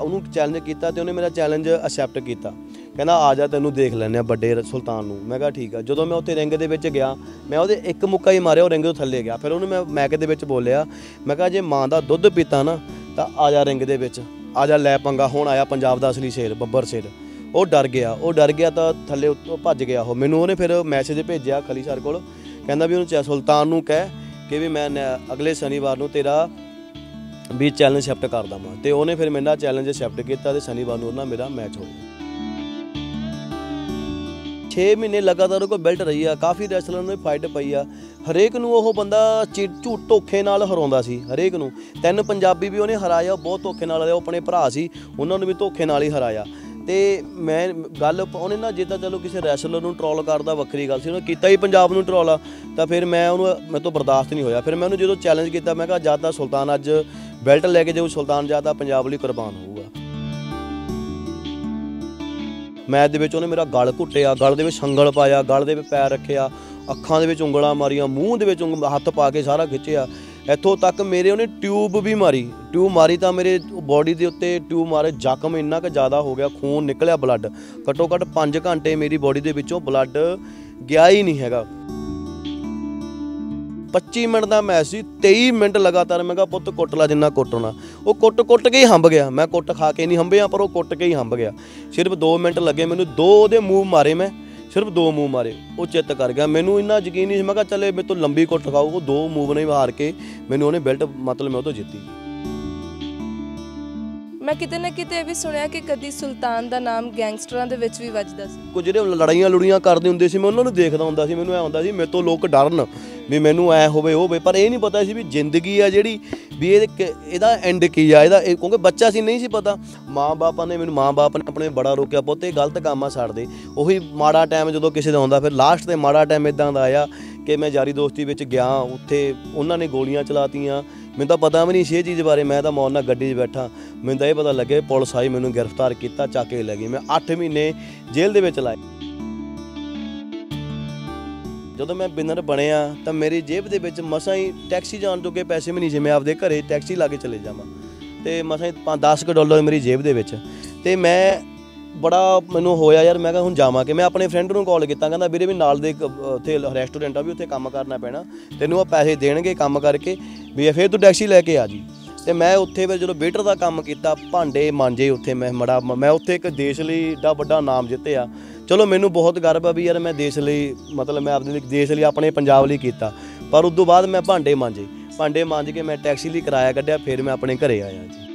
ਉਹਨੂੰ ਚੈਲੰਜ ਕੀਤਾ ਤੇ ਉਹਨੇ ਮੇਰਾ ਚੈਲੰਜ ਅਕਸੈਪਟ ਕੀਤਾ ਕਹਿੰਦਾ ਆ ਜਾ ਤੈਨੂੰ ਦੇਖ ਲੈਣੇ ਆ ਵੱਡੇ ਸੁਲਤਾਨ ਨੂੰ ਮੈਂ ਕਿਹਾ ਠੀਕ ਆ ਜਦੋਂ ਮੈਂ ਉੱਥੇ ਰਿੰਗ ਦੇ ਵਿੱਚ ਗਿਆ ਮੈਂ ਉਹਦੇ ਇੱਕ ਮੁੱਕਾ ਹੀ ਮਾਰਿਆ ਉਹ ਰਿੰਗ ਤੋਂ ਥੱਲੇ ਗਿਆ ਫਿਰ ਉਹਨੂੰ ਮੈਂ ਮੈਕ ਦੇ ਵਿੱਚ ਬੋਲਿਆ ਮੈਂ ਕਿਹਾ ਜੇ ਮਾਂ ਦਾ ਦੁੱਧ ਪੀਤਾ ਨਾ ਤਾਂ ਆ ਜਾ ਰਿੰਗ ਦੇ ਵਿੱਚ ਆ ਜਾ ਲੈ ਪੰਗਾ ਹੁਣ ਆਇਆ ਪੰਜਾਬ ਦਾ ਅਸਲੀ ਸ਼ੇਰ ਬੱਬਰ ਸ਼ੇਰ ਉਹ ਡਰ ਗਿਆ ਉਹ ਡਰ ਗਿਆ ਤਾਂ ਥੱਲੇ ਉੱਤੋਂ ਭੱਜ ਗਿਆ ਉਹ ਮੈਨੂੰ ਉਹਨੇ ਫਿਰ ਮੈਸੇਜ ਭੇਜਿਆ ਖਲੀ ਸਰ ਕੋਲ ਕਹਿੰਦਾ ਵੀ ਉਹਨੂੰ ਸੁਲਤਾਨ ਨੂੰ ਕਹਿ ਕਿ ਵੀ ਮੈਂ ਅਗਲੇ ਸ਼ਨੀਵਾਰ ਨੂੰ ਤੇਰਾ ਵੀ ਚੈਲੰਜ ਸ਼ਿਫਟ ਕਰਦਾ ਮੈਂ ਤੇ ਉਹਨੇ ਫਿਰ ਮੇਰਾ ਚੈਲੰਜ ਸ਼ਿਫਟ ਕੀਤਾ ਤੇ ਸ਼ਨੀਵਾਰ ਨੂੰ ਉਹਨਾਂ ਮੇਰਾ ਮੈਚ ਹੋ ਗਿਆ 6 ਮਹੀਨੇ ਲਗਾਤਾਰ ਉਹ ਕੋ ਬੈਲਟ ਰਹੀ ਆ ਕਾਫੀ ਰੈਸਲਰਾਂ ਨੂੰ ਫਾਈਟ ਪਈ ਆ ਹਰੇਕ ਨੂੰ ਉਹ ਬੰਦਾ ਝੂਠ ਧੋਖੇ ਨਾਲ ਹਰਾਉਂਦਾ ਸੀ ਹਰੇਕ ਨੂੰ ਤਿੰਨ ਪੰਜਾਬੀ ਵੀ ਉਹਨੇ ਹਰਾਇਆ ਬਹੁਤ ਧੋਖੇ ਨਾਲ ਉਹ ਆਪਣੇ ਭਰਾ ਸੀ ਉਹਨਾਂ ਨੂੰ ਵੀ ਧੋਖੇ ਨਾਲ ਹੀ ਹਰਾਇਆ ਤੇ ਮੈਂ ਗੱਲ ਉਹਨੇ ਨਾ ਜਿੱਦਾਂ ਚਲੋ ਕਿਸੇ ਰੈਸਲਰ ਨੂੰ ਟ੍ਰੋਲ ਕਰਦਾ ਵੱਖਰੀ ਗੱਲ ਸੀ ਉਹਨੇ ਕੀਤਾ ਹੀ ਪੰਜਾਬ ਨੂੰ ਟ੍ਰੋਲ ਤਾਂ ਫਿਰ ਮੈਂ ਉਹਨੂੰ ਮੈਨੂੰ ਬਰਦਾਸ਼ਤ ਨਹੀਂ ਹੋਇਆ ਫਿਰ ਮੈਂ ਉਹਨੂੰ ਜਦੋਂ ਚੈਲੰਜ ਕੀਤਾ ਮੈਂ ਕਿਹਾ ਜਦ ਤਾਂ ਸੁਲਤਾਨ ਅੱਜ ਬੈਲਟ ਲੈ ਕੇ ਜਾਊ ਸੁਲਤਾਨ ਜਾਦਾ ਪੰਜਾਬ ਲਈ ਕੁਰਬਾਨ ਹੋਊਗਾ ਮੈਚ ਦੇ ਵਿੱਚ ਉਹਨੇ ਮੇਰਾ ਗਲ ਘੁੱਟਿਆ ਗਲ ਦੇ ਵਿੱਚ ਸੰਗਲ ਪਾਇਆ ਗਲ ਦੇ ਵਿੱਚ ਪੈਰ ਰੱਖਿਆ ਅੱਖਾਂ ਦੇ ਵਿੱਚ ਉਂਗਲਾਂ ਮਾਰੀਆਂ ਮੂੰਹ ਦੇ ਵਿੱਚ ਹੱਥ ਪਾ ਕੇ ਸਾਰਾ ਖਿੱਚਿਆ ਇੱਥੋਂ ਤੱਕ ਮੇਰੇ ਉਹਨੇ ਟਿਊਬ ਵੀ ਮਾਰੀ ਟਿਊਬ ਮਾਰੀ ਤਾਂ ਮੇਰੇ ਬਾਡੀ ਦੇ ਉੱਤੇ ਟਿਊਬ ਮਾਰੇ ਜ਼ਖਮ ਇੰਨਾ ਕਿ ਜ਼ਿਆਦਾ ਹੋ ਗਿਆ ਖੂਨ ਨਿਕਲਿਆ ਬਲੱਡ ਘਟੋ ਘਟ 5 ਘੰਟੇ ਮੇਰੀ ਬਾਡੀ ਦੇ ਵਿੱਚੋਂ ਬਲੱਡ ਗਿਆ ਹੀ ਨਹੀਂ ਹੈਗਾ 25 ਮਿੰਟ ਦਾ ਮੈਚ ਸੀ 23 ਮਿੰਟ ਲਗਾਤਾਰ ਮੈਂ ਕਹਾ ਪੁੱਤ ਕੁੱਟ ਲਾ ਜਿੰਨਾ ਕੁੱਟਣਾ ਉਹ ਕੁੱਟ ਕੁੱਟ ਕੇ ਹੀ ਹੰਬ ਗਿਆ ਮੈਂ ਕੁੱਟ ਖਾ ਕੇ ਨਹੀਂ ਹੰਬਿਆ ਪਰ ਉਹ ਕੁੱਟ ਕੇ ਹੀ ਹੰਬ ਗਿਆ ਸਿਰਫ 2 ਮਿੰਟ ਲੱਗੇ ਮੈਨੂੰ ਦੋ ਉਹਦੇ ਮੂਵ ਮਾਰੇ ਮੈਂ ਸਿਰਫ ਦੋ ਮੂਵ ਮਾਰੇ ਉਹ ਚਿੱਤ ਕਰ ਗਿਆ ਮੈਨੂੰ ਇੰਨਾ ਯਕੀਨ ਨਹੀਂ ਸੀ ਮੈਂ ਕਹਾ ਚੱਲੇ ਮੇਰੇ ਤੋਂ ਲੰਬੀ ਕੁੱਟ ਖਾਊ ਉਹ ਦੋ ਮੂਵ ਨਹੀਂ ਮਾਰ ਕੇ ਮੈਨੂੰ ਉਹਨੇ ਬੈਲਟ ਮਤਲਬ ਮੈਂ ਉਹ ਤੋਂ ਜਿੱਤੀ ਮੈਂ ਕਿਤੇ ਨਾ ਕਿਤੇ ਵੀ ਸੁਣਿਆ ਕਿ ਕਦੀ ਸੁਲਤਾਨ ਦਾ ਨਾਮ ਗੈਂਗਸਟਰਾਂ ਦੇ ਵਿੱਚ ਵੀ ਵੱਜਦਾ ਸੀ ਕੁਝ ਜਿਹੜੇ ਲੜਾਈਆਂ ਲੁੜੀਆਂ ਕਰਦੇ ਹੁੰਦੇ ਸੀ ਮੈਂ ਉਹਨਾਂ ਨੂੰ ਦੇਖਦਾ ਹੁੰਦਾ ਸੀ ਮੈਨੂੰ ਐ ਹੁੰਦਾ ਸੀ ਮੇਰੇ ਤੋਂ ਲੋਕ ਡਰਨ ਵੀ ਮੈਨੂੰ ਐ ਹੋਵੇ ਹੋਵੇ ਪਰ ਇਹ ਨਹੀਂ ਪਤਾ ਸੀ ਵੀ ਜ਼ਿੰਦਗੀ ਆ ਜਿਹੜੀ ਵੀ ਇਹ ਇਹਦਾ ਐਂਡ ਕੀ ਆ ਇਹਦਾ ਕਿਉਂਕਿ ਬੱਚਾ ਸੀ ਨਹੀਂ ਸੀ ਪਤਾ ਮਾਂ-ਬਾਪਾਂ ਨੇ ਮੈਨੂੰ ਮਾਂ-ਬਾਪ ਨੇ ਆਪਣੇ ਬੜਾ ਰੋਕਿਆ ਪੁੱਤ ਇਹ ਗਲਤ ਕੰਮਾਂ ਛੱਡ ਦੇ ਉਹੀ ਮਾੜਾ ਟਾਈਮ ਜਦੋਂ ਕਿਸੇ ਦਾ ਆਉਂਦਾ ਫਿਰ ਲਾਸਟ ਤੇ ਮਾੜਾ ਟਾਈਮ ਇਦਾਂ ਦਾ ਆਇਆ ਕਿ ਮੈਂ ਜਾਰੀ ਦੋਸਤੀ ਵਿੱਚ ਗਿਆ ਉੱਥੇ ਉਹਨਾਂ ਨੇ ਗੋਲੀਆਂ ਚਲਾਤੀਆਂ ਮੈਨੂੰ ਤਾਂ ਪਤਾ ਵੀ ਨਹੀਂ ਸੀ ਇਹ ਚੀਜ਼ ਬਾਰੇ ਮੈਂ ਤਾਂ ਮੌਨ ਨਾਲ ਗੱਡੀ 'ਚ ਬੈਠਾ ਮੈਨੂੰ ਤਾਂ ਇਹ ਪਤਾ ਲੱਗੇ ਪੁਲਿਸ ਆਈ ਮੈਨੂੰ ਗ੍ਰਿਫਤਾਰ ਕੀਤਾ ਚੱਕ ਕੇ ਲੈ ਗਈ ਮੈਂ 8 ਮਹੀਨੇ ਜੇਲ੍ਹ ਦੇ ਵਿੱਚ ਲਾਏ ਜਦੋਂ ਮੈਂ ਬਿਨਰ ਬਣਿਆ ਤਾਂ ਮੇਰੀ ਜੇਬ ਦੇ ਵਿੱਚ ਮਸਾਂ ਹੀ ਟੈਕਸੀ ਜਾਣ ਤੋਂ ਕੇ ਪੈਸੇ ਵੀ ਨਹੀਂ ਜਿਵੇਂ ਮੈਂ ਆਪਦੇ ਘਰੇ ਟੈਕਸੀ ਲਾ ਕੇ ਚਲੇ ਜਾਵਾਂ ਤੇ ਮਸਾਂ 5-10 ਕ ਡਾਲਰ ਮੇਰੀ ਜੇਬ ਦੇ ਵਿੱਚ ਤੇ ਮੈਂ ਬੜਾ ਮੈਨੂੰ ਹੋਇਆ ਯਾਰ ਮੈਂ ਕਿਹਾ ਹੁਣ ਜਾਵਾਂ ਕਿ ਮੈਂ ਆਪਣੇ ਫਰੈਂਡ ਨੂੰ ਕਾਲ ਕੀਤਾ ਕਹਿੰਦਾ ਵੀਰੇ ਵੀ ਨਾਲ ਦੇ ਇੱਕ ਉੱਥੇ ਰੈਸਟੋਰੈਂਟ ਆ ਵੀ ਉੱਥੇ ਕੰਮ ਕਰਨਾ ਪੈਣਾ ਤੈਨੂੰ ਆ ਪੈਸੇ ਦੇਣਗੇ ਕੰਮ ਕਰਕੇ ਵੀ ਫਿਰ ਤੂੰ ਟੈਕਸੀ ਲੈ ਕੇ ਆ ਜੀ ਤੇ ਮੈਂ ਉੱਥੇ ਫਿਰ ਜਦੋਂ ਵੇਟਰ ਦਾ ਕੰਮ ਕੀਤਾ ਭਾਂਡੇ ਮਾਂਜੇ ਉੱਥੇ ਮੈਂ ਮੜਾ ਮੈਂ ਉੱਥੇ ਇੱਕ ਦੇਸ਼ ਲਈ ਏਡਾ ਵੱਡਾ ਨਾਮ ਜਿੱਤਿਆ ਚਲੋ ਮੈਨੂੰ ਬਹੁਤ ਗਰਵ ਆ ਵੀ ਯਾਰ ਮੈਂ ਦੇਸ਼ ਲਈ ਮਤਲਬ ਮੈਂ ਆਪਣੇ ਦੇਸ਼ ਲਈ ਆਪਣੇ ਪੰਜਾਬ ਲਈ ਕੀਤਾ ਪਰ ਉਸ ਤੋਂ ਬਾਅਦ ਮੈਂ ਭਾਂਡੇ ਮਾਂਜੇ ਭਾਂਡੇ ਮਾਂਜ ਕੇ ਮੈਂ ਟੈਕਸੀ ਲਈ ਕਿਰਾਇਆ ਕੱਢਿਆ ਫਿਰ ਮੈਂ ਆਪਣੇ ਘਰੇ ਆਇਆ ਜੀ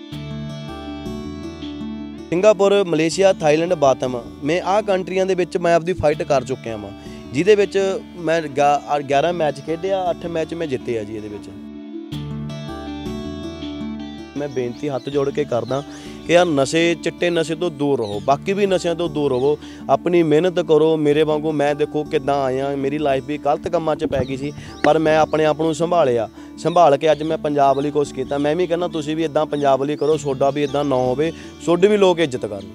ਸਿੰਗਾਪੁਰ ਮਲੇਸ਼ੀਆ ਥਾਈਲੈਂਡ ਬਾਤਮ ਮੈਂ ਆਹ ਕੰਟਰੀਆਂ ਦੇ ਵਿੱਚ ਮੈਂ ਆਪਦੀ ਫਾਈਟ ਕਰ ਚੁੱਕਿਆ ਹਾਂ ਜਿਹਦੇ ਵਿੱਚ ਮੈਂ 11 ਮੈਚ ਖੇਡਿਆ 8 ਮੈਚ ਮੈਂ ਜਿੱਤੇ ਆ ਜੀ ਇਹਦੇ ਵਿੱਚ ਮੈਂ ਬੇਨਤੀ ਹੱਥ ਜੋੜ ਕੇ ਕਰਦਾ ਕਿ ਆ ਨਸ਼ੇ ਚਿੱਟੇ ਨਸ਼ੇ ਤੋਂ ਦੂਰ ਰਹੋ ਬਾਕੀ ਵੀ ਨਸ਼ਿਆਂ ਤੋਂ ਦੂਰ ਰਹੋ ਆਪਣੀ ਮਿਹਨਤ ਕਰੋ ਮੇਰੇ ਵਾਂਗੂ ਮੈਂ ਦੇਖੋ ਕਿਦਾਂ ਆਇਆ ਮੇਰੀ ਲਾਈਫ ਵੀ ਗਲਤ ਕੰਮਾਂ 'ਚ ਪੈ ਗਈ ਸੀ ਪਰ ਮੈਂ ਆਪਣੇ ਆਪ ਨੂੰ ਸੰਭਾਲਿਆ ਸੰਭਾਲ ਕੇ ਅੱਜ ਮੈਂ ਪੰਜਾਬ ਲਈ ਕੁਝ ਕੀਤਾ ਮੈਂ ਵੀ ਕਹਿੰਦਾ ਤੁਸੀਂ ਵੀ ਇਦਾਂ ਪੰਜਾਬ ਲਈ ਕਰੋ ਛੋਡਾ ਵੀ ਇਦਾਂ ਨਾ ਹੋਵੇ ਛੋਡ ਵੀ ਲੋਕ ਇੱਜ਼ਤ ਕਰਨ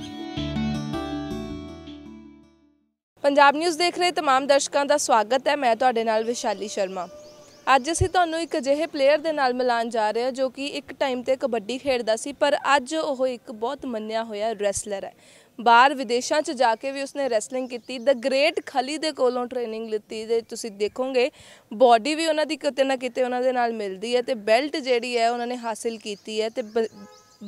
ਪੰਜਾਬ ਨਿਊਜ਼ ਦੇਖ ਰਹੇ ਤਮਾਮ ਦਰਸ਼ਕਾਂ ਦਾ ਸਵਾਗਤ ਹੈ ਮੈਂ ਤੁਹਾਡੇ ਨਾਲ ਵਿਸ਼ਾਲੀ ਸ਼ਰਮਾ ਅੱਜ ਅਸੀਂ ਤੁਹਾਨੂੰ ਇੱਕ ਅਜਿਹੇ ਪਲੇਅਰ ਦੇ ਨਾਲ ਮਿਲਾਨ ਜਾ ਰਹੇ ਹਾਂ ਜੋ ਕਿ ਇੱਕ ਟਾਈਮ ਤੇ ਕਬੱਡੀ ਖੇਡਦਾ ਸੀ ਪਰ ਅੱਜ ਉਹ ਇੱਕ ਬਹੁਤ ਮੰਨਿਆ ਹੋਇਆ ਰੈਸਲਰ ਹੈ ਬਾਹਰ ਵਿਦੇਸ਼ਾਂ 'ਚ ਜਾ ਕੇ ਵੀ ਉਸਨੇ ਰੈਸਲਿੰਗ ਕੀਤੀ ਦ ਗ੍ਰੇਟ ਖਲੀ ਦੇ ਕੋਲੋਂ ਟ੍ਰੇਨਿੰਗ ਲਿੱਤੀ ਤੇ ਤੁਸੀਂ ਦੇਖੋਗੇ ਬਾਡੀ ਵੀ ਉਹਨਾਂ ਦੀ ਕਿਤੇ ਨਾ ਕਿਤੇ ਉਹਨਾਂ ਦੇ ਨਾਲ ਮਿਲਦੀ ਹੈ ਤੇ ਬੈਲਟ ਜਿਹੜੀ ਹੈ ਉਹਨਾਂ ਨੇ ਹਾਸਿਲ ਕੀਤੀ ਹੈ ਤੇ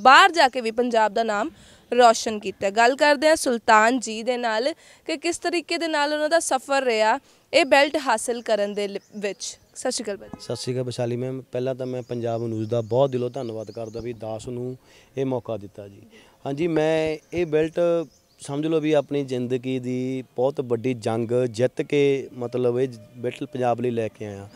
ਬਾਹਰ ਜਾ ਕੇ ਵੀ ਪੰਜਾਬ ਦਾ ਨਾਮ ਰੌਸ਼ਨ ਕੀਤਾ ਗੱਲ ਕਰਦੇ ਆ ਸੁਲਤਾਨ ਜੀ ਦੇ ਨਾਲ ਕਿ ਕਿਸ ਤਰੀਕੇ ਦੇ ਨਾਲ ਉਹਨਾਂ ਦਾ ਸਫ਼ਰ ਰਿਹਾ ਇਹ ਬੈਲਟ ਹਾਸਲ ਕਰਨ ਦੇ ਵਿੱਚ ਸਤਿ ਸ਼੍ਰੀ ਅਕਾਲ ਬਾਜੀ ਸਤਿ ਸ਼੍ਰੀ ਅਕਾਲ ਬਸ਼ਾਲੀ ਮੈਮ ਪਹਿਲਾਂ ਤਾਂ ਮੈਂ ਪੰਜਾਬ ਨਿਊਜ਼ ਦਾ ਬਹੁਤ ਦਿਲੋਂ ਧੰਨਵਾਦ ਕਰਦਾ ਵੀ ਦਾਸ ਨੂੰ ਇਹ ਮੌਕਾ ਦਿੱਤਾ ਜੀ ਹਾਂਜੀ ਮੈਂ ਇਹ ਬੈਲਟ ਸਮਝ ਲਓ ਵੀ ਆਪਣੀ ਜ਼ਿੰਦਗੀ ਦੀ ਬਹੁਤ ਵੱਡੀ ਜੰਗ ਜਿੱਤ ਕੇ ਮਤਲਬ ਇਹ ਬਿਲਟ ਪੰਜਾਬ ਲਈ ਲੈ ਕੇ ਆਇਆ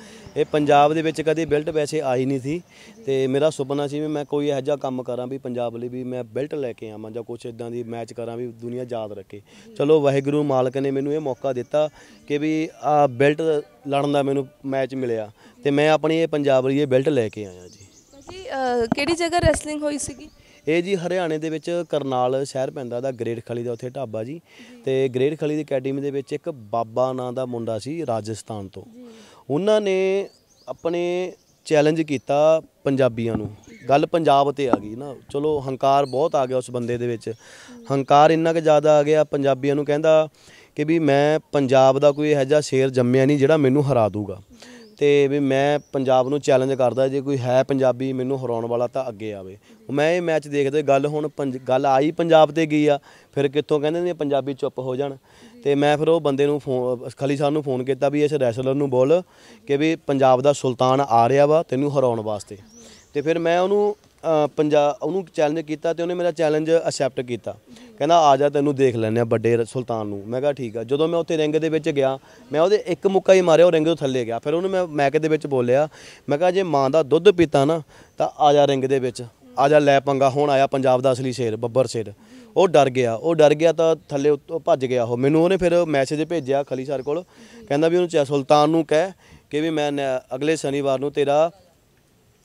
ਇਹ ਪੰਜਾਬ ਦੇ ਵਿੱਚ ਕਦੇ ਬਿਲਟ ਵੈਸੇ ਆਈ ਨਹੀਂ ਸੀ ਤੇ ਮੇਰਾ ਸੁਪਨਾ ਸੀ ਵੀ ਮੈਂ ਕੋਈ ਇਹੋ ਜਿਹਾ ਕੰਮ ਕਰਾਂ ਵੀ ਪੰਜਾਬ ਲਈ ਵੀ ਮੈਂ ਬਿਲਟ ਲੈ ਕੇ ਆਵਾਂ ਜਾਂ ਕੁਝ ਇਦਾਂ ਦੀ ਮੈਚ ਕਰਾਂ ਵੀ ਦੁਨੀਆ ਯਾਦ ਰੱਖੇ ਚਲੋ ਵਾਹਿਗੁਰੂ ਮਾਲਕ ਨੇ ਮੈਨੂੰ ਇਹ ਮੌਕਾ ਦਿੱਤਾ ਕਿ ਵੀ ਆ ਬਿਲਟ ਲੜਨ ਦਾ ਮੈਨੂੰ ਮੈਚ ਮਿਲਿਆ ਤੇ ਮੈਂ ਆਪਣੀ ਇਹ ਪੰਜਾਬ ਲਈ ਇਹ ਬਿਲਟ ਲੈ ਕੇ ਆਇਆ ਜੀ ਭਾਜੀ ਕਿਹੜੀ ਜਗ੍ਹਾ ਰੈਸਲਿੰਗ ਹੋਈ ਸੀਗੀ ਇਹ ਜੀ ਹਰਿਆਣੇ ਦੇ ਵਿੱਚ ਕਰਨਾਲ ਸ਼ਹਿਰ ਪੈਂਦਾ ਦਾ ਗ੍ਰੇਟ ਖਲੀ ਦਾ ਉੱਥੇ ਢਾਬਾ ਜੀ ਤੇ ਗ੍ਰੇਟ ਖਲੀ ਦੀ ਅਕੈਡਮੀ ਦੇ ਵਿੱਚ ਇੱਕ ਬਾਬਾ ਨਾਂ ਦਾ ਮੁੰਡਾ ਸੀ ਰਾਜਸਥਾਨ ਤੋਂ ਉਹਨਾਂ ਨੇ ਆਪਣੇ ਚੈਲੰਜ ਕੀਤਾ ਪੰਜਾਬੀਆਂ ਨੂੰ ਗੱਲ ਪੰਜਾਬ ਤੇ ਆ ਗਈ ਨਾ ਚਲੋ ਹੰਕਾਰ ਬਹੁਤ ਆ ਗਿਆ ਉਸ ਬੰਦੇ ਦੇ ਵਿੱਚ ਹੰਕਾਰ ਇੰਨਾ ਕਿ ਜ਼ਿਆਦਾ ਆ ਗਿਆ ਪੰਜਾਬੀਆਂ ਨੂੰ ਕਹਿੰਦਾ ਕਿ ਵੀ ਮੈਂ ਪੰਜਾਬ ਦਾ ਕੋਈ ਇਹੋ ਜਿਹਾ ਸ਼ੇਰ ਜੰਮਿਆ ਨਹੀਂ ਜਿਹੜਾ ਮੈਨੂੰ ਹਰਾ ਦੂਗਾ ਤੇ ਵੀ ਮੈਂ ਪੰਜਾਬ ਨੂੰ ਚੈਲੰਜ ਕਰਦਾ ਜੇ ਕੋਈ ਹੈ ਪੰਜਾਬੀ ਮੈਨੂੰ ਹਰਾਉਣ ਵਾਲਾ ਤਾਂ ਅੱਗੇ ਆਵੇ ਮੈਂ ਇਹ ਮੈਚ ਦੇਖਦੇ ਗੱਲ ਹੁਣ ਗੱਲ ਆਈ ਪੰਜਾਬ ਤੇ ਗਈ ਆ ਫਿਰ ਕਿੱਥੋਂ ਕਹਿੰਦੇ ਨੇ ਪੰਜਾਬੀ ਚੁੱਪ ਹੋ ਜਾਣ ਤੇ ਮੈਂ ਫਿਰ ਉਹ ਬੰਦੇ ਨੂੰ ਫੋਨ ਖਲੀ ਸਾਹਿਬ ਨੂੰ ਫੋਨ ਕੀਤਾ ਵੀ ਇਸ ਰੈਸਲਰ ਨੂੰ ਬੋਲ ਕਿ ਵੀ ਪੰਜਾਬ ਦਾ ਸੁਲਤਾਨ ਆ ਰਿਹਾ ਵਾ ਤੈਨੂੰ ਹਰਾਉਣ ਵਾਸਤੇ ਤੇ ਫਿਰ ਮੈਂ ਉਹਨੂੰ ਪੰਜਾਬ ਉਹਨੂੰ ਚੈਲੰਜ ਕੀਤਾ ਤੇ ਉਹਨੇ ਮੇਰਾ ਚੈਲੰਜ ਅਕਸੈਪਟ ਕੀਤਾ ਕਹਿੰਦਾ ਆ ਜਾ ਤੈਨੂੰ ਦੇਖ ਲੈਣੇ ਆ ਵੱਡੇ ਸੁਲਤਾਨ ਨੂੰ ਮੈਂ ਕਿਹਾ ਠੀਕ ਆ ਜਦੋਂ ਮੈਂ ਉੱਥੇ ਰਿੰਗ ਦੇ ਵਿੱਚ ਗਿਆ ਮੈਂ ਉਹਦੇ ਇੱਕ ਮੁੱਕਾ ਹੀ ਮਾਰਿਆ ਉਹ ਰਿੰਗ ਤੋਂ ਥੱਲੇ ਗਿਆ ਫਿਰ ਉਹਨੂੰ ਮੈਂ ਮੈਕ ਦੇ ਵਿੱਚ ਬੋਲਿਆ ਮੈਂ ਕਿਹਾ ਜੇ ਮਾਂ ਦਾ ਦੁੱਧ ਪੀਤਾ ਨਾ ਤਾਂ ਆ ਜਾ ਰਿੰਗ ਦੇ ਵਿੱਚ ਆ ਜਾ ਲੈ ਪੰਗਾ ਹੁਣ ਆਇਆ ਪੰਜਾਬ ਦਾ ਅਸਲੀ ਸ਼ੇਰ ਬੱਬਰ ਸ਼ੇਰ ਉਹ ਡਰ ਗਿਆ ਉਹ ਡਰ ਗਿਆ ਤਾਂ ਥੱਲੇ ਉੱਤੋਂ ਭੱਜ ਗਿਆ ਉਹ ਮੈਨੂੰ ਉਹਨੇ ਫਿਰ ਮੈਸੇਜ ਭੇਜਿਆ ਖਲੀ ਸਰ ਕੋਲ ਕਹਿੰਦਾ ਵੀ ਉਹਨੂੰ ਸੁਲਤਾਨ ਨੂੰ ਕਹਿ ਕਿ ਵੀ ਮੈਂ ਅਗਲੇ ਸ਼ਨੀਵਾਰ ਨੂੰ ਤੇਰਾ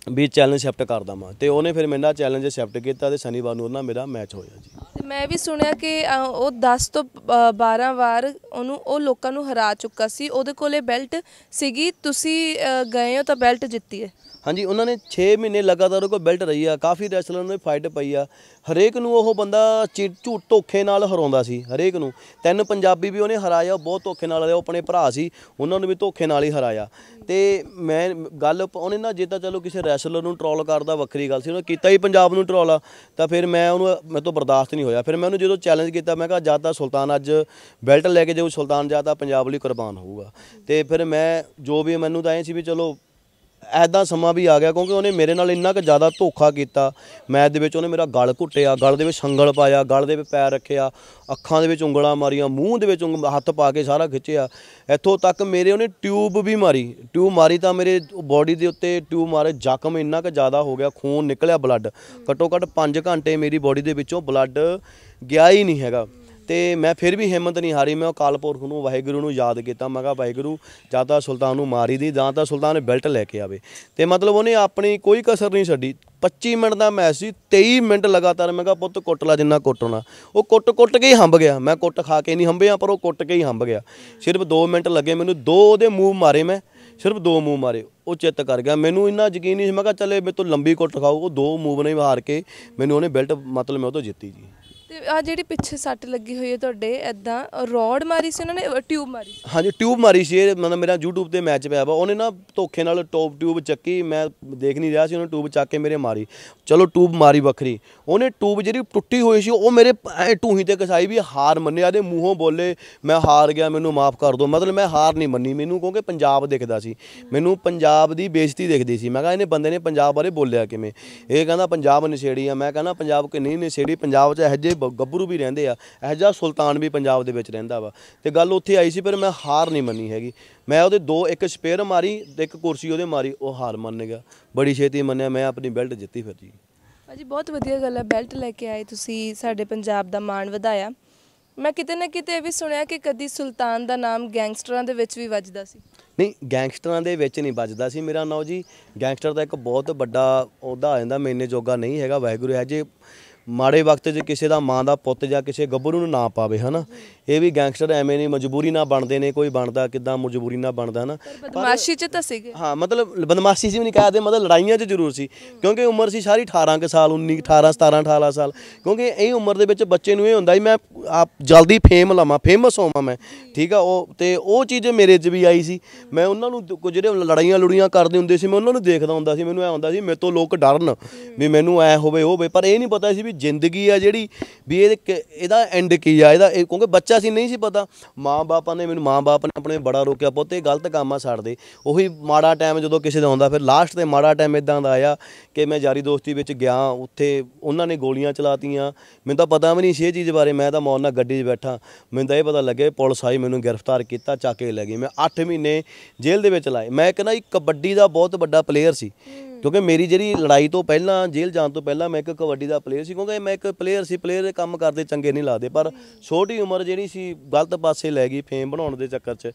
ਵੀ ਚੈਲੰਜ ਐਕਸੈਪਟ ਕਰਦਾ ਮੈਂ ਤੇ ਉਹਨੇ ਫਿਰ ਮੇਰਾ ਚੈਲੰਜ ਐਕਸੈਪਟ ਕੀਤਾ ਤੇ ਸ਼ਨੀਵਾਰ ਨੂੰ ਉਹਨਾਂ ਮੇਰਾ ਮੈਚ ਹੋਇਆ ਜੀ ਮੈਂ ਵੀ ਸੁਣਿਆ ਕਿ ਉਹ 10 ਤੋਂ 12 ਵਾਰ ਉਹਨੂੰ ਉਹ ਲੋਕਾਂ ਨੂੰ ਹਰਾ ਚੁੱਕਾ ਸੀ ਉਹਦੇ ਕੋਲੇ ਬੈਲਟ ਸੀਗੀ ਤੁਸੀਂ ਗਏ ਹੋ ਤਾਂ ਬੈਲਟ ਜਿੱਤੀ ਹੈ ਹਾਂਜੀ ਉਹਨਾਂ ਨੇ 6 ਮਹੀਨੇ ਲਗਾਤਾਰ ਉਹ ਬੈਲਟ ਰਹੀ ਆ ਕਾਫੀ ਰੈਸਲਰਾਂ ਨੂੰ ਫਾਈਟ ਪਈ ਆ ਹਰੇਕ ਨੂੰ ਉਹ ਬੰਦਾ ਝੂਠ ਧੋਖੇ ਨਾਲ ਹਰਾਉਂਦਾ ਸੀ ਹਰੇਕ ਨੂੰ ਤਿੰਨ ਪੰਜਾਬੀ ਵੀ ਉਹਨੇ ਹਰਾਇਆ ਬਹੁਤ ਧੋਖੇ ਨਾਲ ਉਹ ਆਪਣੇ ਭਰਾ ਸੀ ਉਹਨਾਂ ਨੂੰ ਵੀ ਧੋਖੇ ਨਾਲ ਹੀ ਹਰਾਇਆ ਤੇ ਮੈਂ ਗੱਲ ਉਹਨੇ ਨਾ ਜੇ ਤਾਂ ਚਲੋ ਕਿਸੇ ਰੈਸਲਰ ਨੂੰ ਟ੍ਰੋਲ ਕਰਦਾ ਵੱਖਰੀ ਗੱਲ ਸੀ ਉਹਨੇ ਕੀਤਾ ਹੀ ਪੰਜਾਬ ਨੂੰ ਟ੍ਰੋਲ ਆ ਤਾਂ ਫਿਰ ਮੈਂ ਉਹਨੂੰ ਮੈਂ ਤੋਂ ਬਰਦਾਸ਼ਤ ਨਹੀਂ ਹੋਇਆ ਫਿਰ ਮੈਂ ਉਹਨੂੰ ਜਦੋਂ ਚੈਲੰਜ ਕੀਤਾ ਮੈਂ ਕਿਹਾ ਜਦ ਤਾਂ ਸੁਲਤਾਨ ਅੱਜ ਬੈਲਟ ਲੈ ਕੇ ਜਾਊ ਸੁਲਤਾਨ ਜਾਂ ਤਾਂ ਪੰਜਾਬ ਲਈ ਕੁਰਬਾਨ ਹੋਊਗਾ ਤੇ ਫਿਰ ਮੈਂ ਜੋ ਵੀ ਮੈਨੂੰ ਤਾਂ ਸੀ ਵੀ ਚਲੋ ਐਦਾਂ ਸਮਾਂ ਵੀ ਆ ਗਿਆ ਕਿਉਂਕਿ ਉਹਨੇ ਮੇਰੇ ਨਾਲ ਇੰਨਾ ਕੁ ਜ਼ਿਆਦਾ ਧੋਖਾ ਕੀਤਾ ਮੈਚ ਦੇ ਵਿੱਚ ਉਹਨੇ ਮੇਰਾ ਗਲ ਘੁੱਟਿਆ ਗਲ ਦੇ ਵਿੱਚ ਸੰਗਲ ਪਾਇਆ ਗਲ ਦੇ ਵਿੱਚ ਪੈਰ ਰੱਖਿਆ ਅੱਖਾਂ ਦੇ ਵਿੱਚ ਉਂਗਲਾਂ ਮਾਰੀਆਂ ਮੂੰਹ ਦੇ ਵਿੱਚ ਹੱਥ ਪਾ ਕੇ ਸਾਰਾ ਖਿੱਚਿਆ ਇੱਥੋਂ ਤੱਕ ਮੇਰੇ ਉਹਨੇ ਟਿਊਬ ਵੀ ਮਾਰੀ ਟਿਊਬ ਮਾਰੀ ਤਾਂ ਮੇਰੇ ਬਾਡੀ ਦੇ ਉੱਤੇ ਟਿਊਬ ਮਾਰੇ ਜ਼ਖਮ ਇੰਨਾ ਕੁ ਜ਼ਿਆਦਾ ਹੋ ਗਿਆ ਖੂਨ ਨਿਕਲਿਆ ਬਲੱਡ ਘਟੋ ਘਟ 5 ਘੰਟੇ ਮੇਰੀ ਬਾਡੀ ਦੇ ਵਿੱਚੋਂ ਬਲੱਡ ਗਿਆ ਹੀ ਨਹੀਂ ਹੈਗਾ ਤੇ ਮੈਂ ਫਿਰ ਵੀ ਹਿੰਮਤ ਨਹੀਂ ਹਾਰੀ ਮੈਂ ਉਹ ਕਾਲਪੁਰਖ ਨੂੰ ਵਾਹਿਗੁਰੂ ਨੂੰ ਯਾਦ ਕੀਤਾ ਮੈਂ ਕਿਹਾ ਵਾਹਿਗੁਰੂ ਜਾਂ ਤਾਂ ਸੁਲਤਾਨ ਨੂੰ ਮਾਰੀ ਦੀ ਜਾਂ ਤਾਂ ਸੁਲਤਾਨ ਬੈਲਟ ਲੈ ਕੇ ਆਵੇ ਤੇ ਮਤਲਬ ਉਹਨੇ ਆਪਣੀ ਕੋਈ ਕਸਰ ਨਹੀਂ ਛੱਡੀ 25 ਮਿੰਟ ਦਾ ਮੈਚ ਸੀ 23 ਮਿੰਟ ਲਗਾਤਾਰ ਮੈਂ ਕਿਹਾ ਪੁੱਤ ਕੁੱਟ ਲਾ ਜਿੰਨਾ ਕੁੱਟਣਾ ਉਹ ਕੁੱਟ ਕੁੱਟ ਕੇ ਹੀ ਹੰਬ ਗਿਆ ਮੈਂ ਕੁੱਟ ਖਾ ਕੇ ਨਹੀਂ ਹੰਬਿਆ ਪਰ ਉਹ ਕੁੱਟ ਕੇ ਹੀ ਹੰਬ ਗਿਆ ਸਿਰਫ 2 ਮਿੰਟ ਲੱਗੇ ਮੈਨੂੰ ਦੋ ਉਹਦੇ ਮੂਵ ਮਾਰੇ ਮੈਂ ਸਿਰਫ ਦੋ ਮੂਵ ਮਾਰੇ ਉਹ ਚਿੱਤ ਕਰ ਗਿਆ ਮੈਨੂੰ ਇੰਨਾ ਯਕੀਨ ਨਹੀਂ ਮੈਂ ਕਿਹਾ ਚੱਲੇ ਮੇਰੇ ਤੋਂ ਲੰਬੀ ਕੁੱਟ ਖਾਓ ਉਹ ਦੋ ਮੂਵ ਨੇ ਮਾਰ ਕੇ ਮੈਨੂੰ ਉਹਨੇ ਬੈਲਟ ਮਤਲਬ ਮੈਂ ਉਹ ਤੋਂ ਜਿੱਤੀ ਜੀ ਤੇ ਆ ਜਿਹੜੀ ਪਿੱਛੇ ਸੱਟ ਲੱਗੀ ਹੋਈ ਹੈ ਤੁਹਾਡੇ ਐਦਾਂ ਰੋਡ ਮਾਰੀ ਸੀ ਉਹਨਾਂ ਨੇ ਟਿਊਬ ਮਾਰੀ ਸੀ ਹਾਂਜੀ ਟਿਊਬ ਮਾਰੀ ਸੀ ਇਹ ਮਤਲਬ ਮੇਰਾ YouTube ਤੇ ਮੈਚ ਪਿਆ ਵਾ ਉਹਨੇ ਨਾ ਧੋਖੇ ਨਾਲ ਟੋਪ ਟਿਊਬ ਚੱਕੀ ਮੈਂ ਦੇਖ ਨਹੀਂ ਰਿਹਾ ਸੀ ਉਹਨੇ ਟਿਊਬ ਚੱਕ ਕੇ ਮੇਰੇ ਮਾਰੀ ਚਲੋ ਟਿਊਬ ਮਾਰੀ ਵੱਖਰੀ ਉਹਨੇ ਟਿਊਬ ਜਿਹੜੀ ਟੁੱਟੀ ਹੋਈ ਸੀ ਉਹ ਮੇਰੇ ਐ ਟੂਹੀ ਤੇ ਕਸਾਈ ਵੀ ਹਾਰ ਮੰਨਿਆ ਦੇ ਮੂੰਹੋਂ ਬੋਲੇ ਮੈਂ ਹਾਰ ਗਿਆ ਮੈਨੂੰ ਮਾਫ ਕਰ ਦਿਓ ਮਤਲਬ ਮੈਂ ਹਾਰ ਨਹੀਂ ਮੰਨੀ ਮੈਨੂੰ ਕਿਉਂਕਿ ਪੰਜਾਬ ਦਿਖਦਾ ਸੀ ਮੈਨੂੰ ਪੰਜਾਬ ਦੀ ਬੇਇੱਜ਼ਤੀ ਦਿਖਦੀ ਸੀ ਮੈਂ ਕਹਾ ਇਹਨੇ ਬੰਦੇ ਨੇ ਪੰਜਾਬ ਬਾਰੇ ਬੋਲਿਆ ਕਿਵੇਂ ਇਹ ਕਹਿੰਦਾ ਪੰਜਾਬ ਨਸ਼ੇੜੀ ਆ ਮੈਂ ਕਹਿੰਦਾ ਪੰਜਾਬ ਕਿ ਨਹੀਂ ਨਸ਼ੇੜੀ ਪੰਜਾਬ 'ਚ ਇਹੋ ਗੱਭਰੂ ਵੀ ਰਹਿੰਦੇ ਆ ਇਹ ਜਿਹਾ ਸੁਲਤਾਨ ਵੀ ਪੰਜਾਬ ਦੇ ਵਿੱਚ ਰਹਿੰਦਾ ਵਾ ਤੇ ਗੱਲ ਉੱਥੇ ਆਈ ਸੀ ਪਰ ਮੈਂ ਹਾਰ ਨਹੀਂ ਮੰਨੀ ਹੈਗੀ ਮੈਂ ਉਹਦੇ ਦੋ ਇੱਕ ਸਪੇਅਰ ਮਾਰੀ ਤੇ ਇੱਕ ਕੁਰਸੀ ਉਹਦੇ ਮਾਰੀ ਉਹ ਹਾਰ ਮੰਨ ਗਿਆ ਬੜੀ ਛੇਤੀ ਮੰਨਿਆ ਮੈਂ ਆਪਣੀ ਬੈਲਟ ਜਿੱਤੀ ਫਿਰ ਜੀ ਭਾਜੀ ਬਹੁਤ ਵਧੀਆ ਗੱਲ ਹੈ ਬੈਲਟ ਲੈ ਕੇ ਆਏ ਤੁਸੀਂ ਸਾਡੇ ਪੰਜਾਬ ਦਾ ਮਾਣ ਵਧਾਇਆ ਮੈਂ ਕਿਤੇ ਨਾ ਕਿਤੇ ਵੀ ਸੁਣਿਆ ਕਿ ਕਦੀ ਸੁਲਤਾਨ ਦਾ ਨਾਮ ਗੈਂਗਸਟਰਾਂ ਦੇ ਵਿੱਚ ਵੀ ਵੱਜਦਾ ਸੀ ਨਹੀਂ ਗੈਂਗਸਟਰਾਂ ਦੇ ਵਿੱਚ ਨਹੀਂ ਵੱਜਦਾ ਸੀ ਮੇਰਾ ਨਾਂ ਜੀ ਗੈਂਗਸਟਰ ਦਾ ਇੱਕ ਬਹੁਤ ਵੱਡਾ ਉਹਦਾ ਆ ਜਾਂਦਾ ਮੈਨੇ ਜੋਗਾ ਨਹੀਂ ਹੈਗਾ ਵਾਹਿਗੁਰੂ ਹੈ ਜੇ ਮਾੜੇ ਵਕਤ 'ਚ ਕਿਸੇ ਦਾ ਮਾਂ ਦਾ ਪੁੱਤ ਜਾਂ ਕਿਸੇ ਗੱਭਰੂ ਨੂੰ ਨਾ ਪਾਵੇ ਹਨਾ ਇਹ ਵੀ ਗੈਂਗਸਟਰ ਐਵੇਂ ਨਹੀਂ ਮਜਬੂਰੀ ਨਾਲ ਬਣਦੇ ਨੇ ਕੋਈ ਬਣਦਾ ਕਿਦਾਂ ਮਜਬੂਰੀ ਨਾਲ ਬਣਦਾ ਹਨਾ ਬਦਮਾਸ਼ੀ 'ਚ ਤਾਂ ਸੀਗੇ ਹਾਂ ਮਤਲਬ ਬਦਮਾਸ਼ੀ ਸੀ ਵੀ ਨਹੀਂ ਕਹਦੇ ਮਤਲਬ ਲੜਾਈਆਂ 'ਚ ਜ਼ਰੂਰ ਸੀ ਕਿਉਂਕਿ ਉਮਰ ਸੀ ਸਾਰੀ 18 ਕੇ ਸਾਲ 19 18 17 18 ਸਾਲ ਕਿਉਂਕਿ ਇਹ ਉਮਰ ਦੇ ਵਿੱਚ ਬੱਚੇ ਨੂੰ ਇਹ ਹੁੰਦਾ ਹੀ ਮੈਂ ਆਪ ਜਲਦੀ ਫੇਮ ਲਾਵਾਂ ਫੇਮਸ ਹੋਵਾਂ ਮੈਂ ਠੀਕ ਆ ਉਹ ਤੇ ਉਹ ਚੀਜ਼ ਮੇਰੇ 'ਚ ਵੀ ਆਈ ਸੀ ਮੈਂ ਉਹਨਾਂ ਨੂੰ ਜਿਹੜੇ ਲੜਾਈਆਂ ਲੜੀਆਂ ਕਰਦੇ ਹੁੰਦੇ ਸੀ ਮੈਂ ਉਹਨਾਂ ਨੂੰ ਦੇਖਦਾ ਹੁੰਦਾ ਸੀ ਮੈਨੂੰ ਐ ਹੁੰਦਾ ਸੀ ਮੇਰੇ ਤੋਂ ਲੋਕ ਡਰਨ ਵੀ ਮੈਨੂੰ ਐ ਹੋਵੇ ਵੇ ਪਰ ਇਹ ਨਹੀਂ ਪਤਾ ਸੀ ਵੀ ਜ਼ਿੰਦਗੀ ਆ ਜਿਹੜੀ ਵੀ ਇਹ ਇਹਦਾ ਐਂਡ ਕੀ ਆ ਇਹਦਾ ਕਿਉਂਕਿ ਬੱਚਾ ਸੀ ਨਹੀਂ ਸੀ ਪਤਾ ਮਾਂ-ਬਾਪਾਂ ਨੇ ਮੈਨੂੰ ਮਾਂ-ਬਾਪ ਨੇ ਆਪਣੇ ਬੜਾ ਰੋਕਿਆ ਪੁੱਤ ਇਹ ਗਲਤ ਕੰਮ ਆ ਛੱਡ ਦੇ ਉਹੀ ਮਾੜਾ ਟਾਈਮ ਜਦੋਂ ਕਿਸੇ ਦਾ ਆਉਂਦਾ ਫਿਰ ਲਾਸਟ ਤੇ ਮਾੜਾ ਟਾਈਮ ਇਦਾਂ ਦਾ ਆਇਆ ਕਿ ਮੈਂ ਯਾਰੀ ਦੋਸਤੀ ਵਿੱਚ ਗਿਆ ਉੱਥੇ ਉਹਨਾਂ ਨੇ ਗੋਲੀਆਂ ਚਲਾਤੀਆਂ ਮੈਨੂੰ ਤਾਂ ਪਤਾ ਵੀ ਨਹੀਂ ਸੀ ਇਹ ਚੀਜ਼ ਬਾਰੇ ਮੈਂ ਤਾਂ ਮੌਨ ਨਾਲ ਗੱਡੀ 'ਚ ਬੈਠਾ ਮੈਨੂੰ ਤਾਂ ਇਹ ਪਤਾ ਲੱਗੇ ਪੁਲਿਸ ਆਈ ਮੈਨੂੰ ਗ੍ਰਿਫਤਾਰ ਕੀਤਾ ਚਾਕੇ ਲੱਗੇ ਲੈ ਗਈ ਮੈਂ 8 ਮਹੀਨੇ ਜੇਲ੍ਹ ਦੇ ਵਿੱਚ ਲਾਏ ਮੈਂ ਕਹਿੰਦਾ ਇੱਕ ਕਬੱਡੀ ਦਾ ਬਹੁਤ ਵੱਡਾ ਪਲੇਅਰ ਸੀ ਕਿਉਂਕਿ ਮੇਰੀ ਜਿਹੜੀ ਲੜਾਈ ਤੋਂ ਪਹਿਲਾਂ ਜੇਲ੍ਹ ਜਾਣ ਤੋਂ ਪਹਿਲਾਂ ਮੈਂ ਇੱਕ ਕਬੱਡੀ ਦਾ ਪਲੇਅਰ ਸੀ ਕਿਉਂਕਿ ਮੈਂ ਇੱਕ ਪਲੇਅਰ ਸੀ ਪਲੇਅਰ ਕੰਮ ਕਰਦੇ ਚੰਗੇ ਨਹੀਂ ਲੱਗਦੇ ਪਰ ਛੋਟੀ ਉਮਰ ਜਿਹੜੀ ਸੀ ਗਲਤ ਪਾਸੇ ਲੈ ਗਈ ਫੇਮ ਬਣਾਉਣ ਦੇ ਚੱਕਰ 'ਚ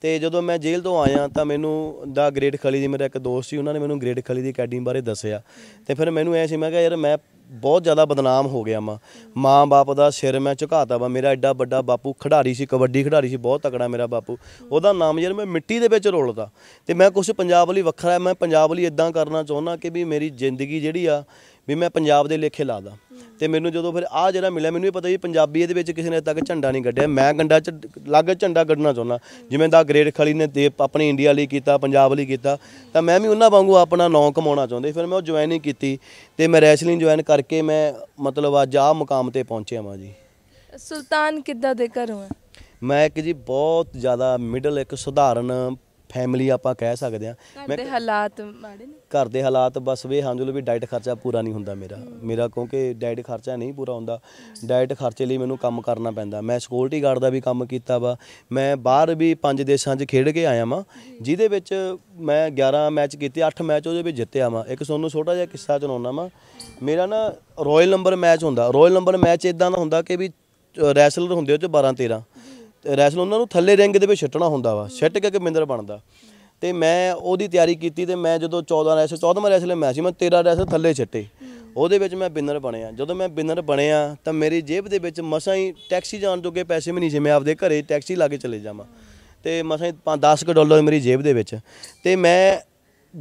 ਤੇ ਜਦੋਂ ਮੈਂ ਜੇਲ੍ਹ ਤੋਂ ਆਇਆ ਤਾਂ ਮੈਨੂੰ ਦਾ ਗ੍ਰੇਡ ਖਲੀ ਜੀ ਮੇਰਾ ਇੱਕ ਦੋਸਤ ਸੀ ਉਹਨਾਂ ਨੇ ਮੈਨੂੰ ਗ੍ਰੇਡ ਖਲੀ ਦੀ ਅਕੈਡਮੀ ਬਾਰੇ ਦੱਸਿਆ ਤੇ ਫਿਰ ਮੈਨੂੰ ਐ ਸੀ ਮੈਂ ਕਿਹਾ ਯਾਰ ਮੈਂ ਬਹੁਤ ਜ਼ਿਆਦਾ ਬਦਨਾਮ ਹੋ ਗਿਆ ਮਾਂ ਮਾਂ ਬਾਪ ਦਾ ਸਿਰ ਮੈਂ ਝੁਕਾਤਾ ਵਾ ਮੇਰਾ ਐਡਾ ਵੱਡਾ ਬਾਪੂ ਖਿਡਾਰੀ ਸੀ ਕਬੱਡੀ ਖਿਡਾਰੀ ਸੀ ਬਹੁਤ ਤਕੜਾ ਮੇਰਾ ਬਾਪੂ ਉਹਦਾ ਨਾਮ ਯਾਰ ਮੈਂ ਮਿੱਟੀ ਦੇ ਵਿੱਚ ਰੋਲਦਾ ਤੇ ਮੈਂ ਕੁਝ ਪੰਜਾਬ ਲਈ ਵੱਖਰਾ ਮੈਂ ਪੰਜਾਬ ਲਈ ਇਦਾਂ ਕਰਨਾ ਚਾਹੁੰਦਾ ਕਿ ਵੀ ਮੇਰੀ ਜ਼ਿੰਦਗੀ ਜਿਹੜੀ ਆ ਵੀ ਮੈਂ ਪੰਜਾਬ ਦੇ ਲੇਖੇ ਲਾਦਾ ਤੇ ਮੈਨੂੰ ਜਦੋਂ ਫਿਰ ਆ ਜਿਹੜਾ ਮਿਲਿਆ ਮੈਨੂੰ ਇਹ ਪਤਾ ਵੀ ਪੰਜਾਬੀ ਇਹਦੇ ਵਿੱਚ ਕਿਸੇ ਨੇ ਤੱਕ ਝੰਡਾ ਨਹੀਂ ਗੱਡਿਆ ਮੈਂ ਗੰਡਾ ਚ ਲੱਗ ਝੰਡਾ ਗੱਡਣਾ ਚਾਹੁੰਦਾ ਜਿਵੇਂ ਦਾ ਗ੍ਰੇਟ ਖਲੀ ਨੇ ਦੇ ਆਪਣੀ ਇੰਡੀਆ ਲਈ ਕੀਤਾ ਪੰਜਾਬ ਲਈ ਕੀਤਾ ਤਾਂ ਮੈਂ ਵੀ ਉਹਨਾਂ ਵਾਂਗੂ ਆਪਣਾ ਨਾਂ ਕਮਾਉਣਾ ਚਾਹੁੰਦੇ ਫਿਰ ਮੈਂ ਉਹ ਜੁਆਇਨਿੰਗ ਕੀਤੀ ਤੇ ਮੈਂ ਰੈਸਲਿੰਗ ਜੁਆਇਨ ਕਰਕੇ ਮੈਂ ਮਤਲਬ ਆ ਜਾ ਮੁਕਾਮ ਤੇ ਪਹੁੰਚਿਆ ਮਾਂ ਜੀ ਸੁਲਤਾਨ ਕਿੱਦਾਂ ਦੇ ਘਰੋਂ ਮੈਂ ਇੱਕ ਜੀ ਬਹੁਤ ਜ਼ਿਆਦਾ ਮਿਡਲ ਇੱਕ ਸੁਧਾਰਨ ਫੈਮਿਲੀ ਆਪਾਂ ਕਹਿ ਸਕਦੇ ਆ ਮੈਂ ਦੇ ਹਾਲਾਤ ਮਾੜੇ ਨੇ ਘਰ ਦੇ ਹਾਲਾਤ ਬਸ ਵੇ ਹਾਂ ਜੋ ਵੀ ਡਾਈਟ ਖਰਚਾ ਪੂਰਾ ਨਹੀਂ ਹੁੰਦਾ ਮੇਰਾ ਮੇਰਾ ਕਿਉਂਕਿ ਡਾਈਟ ਖਰਚਾ ਨਹੀਂ ਪੂਰਾ ਹੁੰਦਾ ਡਾਈਟ ਖਰਚੇ ਲਈ ਮੈਨੂੰ ਕੰਮ ਕਰਨਾ ਪੈਂਦਾ ਮੈਂ ਸਕਿਉਰਟੀ ਗਾਰਡ ਦਾ ਵੀ ਕੰਮ ਕੀਤਾ ਵਾ ਮੈਂ ਬਾਹਰ ਵੀ ਪੰਜ ਦੇਸ਼ਾਂ 'ਚ ਖੇਡ ਕੇ ਆਇਆ ਵਾਂ ਜਿਹਦੇ ਵਿੱਚ ਮੈਂ 11 ਮੈਚ ਕੀਤੇ 8 ਮੈਚ ਉਹਦੇ ਵਿੱਚ ਜਿੱਤਿਆ ਵਾਂ ਇੱਕ ਤੁਹਾਨੂੰ ਛੋਟਾ ਜਿਹਾ ਕਿੱਸਾ ਸੁਣਾਉਣਾ ਵਾ ਮੇਰਾ ਨਾ ਰਾਇਲ ਨੰਬਰ ਮੈਚ ਹੁੰਦਾ ਰਾਇਲ ਨੰਬਰ ਮੈਚ ਇਦਾਂ ਦਾ ਹੁੰਦਾ ਕਿ ਵੀ ਰੈਸਲਰ ਹੁੰਦੇ ਉਹ ਚ 12 13 ਰੈਸਲ ਉਹਨਾਂ ਨੂੰ ਥੱਲੇ ਰਿੰਗ ਦੇ ਵਿੱਚ ਛੱਟਣਾ ਹੁੰਦਾ ਵਾ ਛੱਟ ਕੇ ਮਿੰਦਰ ਬਣਦਾ ਤੇ ਮੈਂ ਉਹਦੀ ਤਿਆਰੀ ਕੀਤੀ ਤੇ ਮੈਂ ਜਦੋਂ 14 ਰੈਸਲ 14ਵਾਂ ਰੈਸਲ ਮੈਂ ਸੀ ਮੈਂ 13 ਰੈਸਲ ਥੱਲੇ ਛੱਟੇ ਉਹਦੇ ਵਿੱਚ ਮੈਂ ਬਿਨਰ ਬਣਿਆ ਜਦੋਂ ਮੈਂ ਬਿਨਰ ਬਣਿਆ ਤਾਂ ਮੇਰੀ ਜੇਬ ਦੇ ਵਿੱਚ ਮਸਾਂ ਹੀ ਟੈਕਸੀ ਜਾਣ ਜੋਗੇ ਪੈਸੇ ਵੀ ਨਹੀਂ ਸੀ ਮੈਂ ਆਪਦੇ ਘਰੇ ਟੈਕਸੀ ਲਾ ਕੇ ਚਲੇ ਜਾਵਾਂ ਤੇ ਮਸਾਂ ਹੀ 10 ਕ ਡਾਲਰ ਮੇਰੀ ਜੇਬ ਦੇ ਵਿੱਚ ਤੇ ਮੈਂ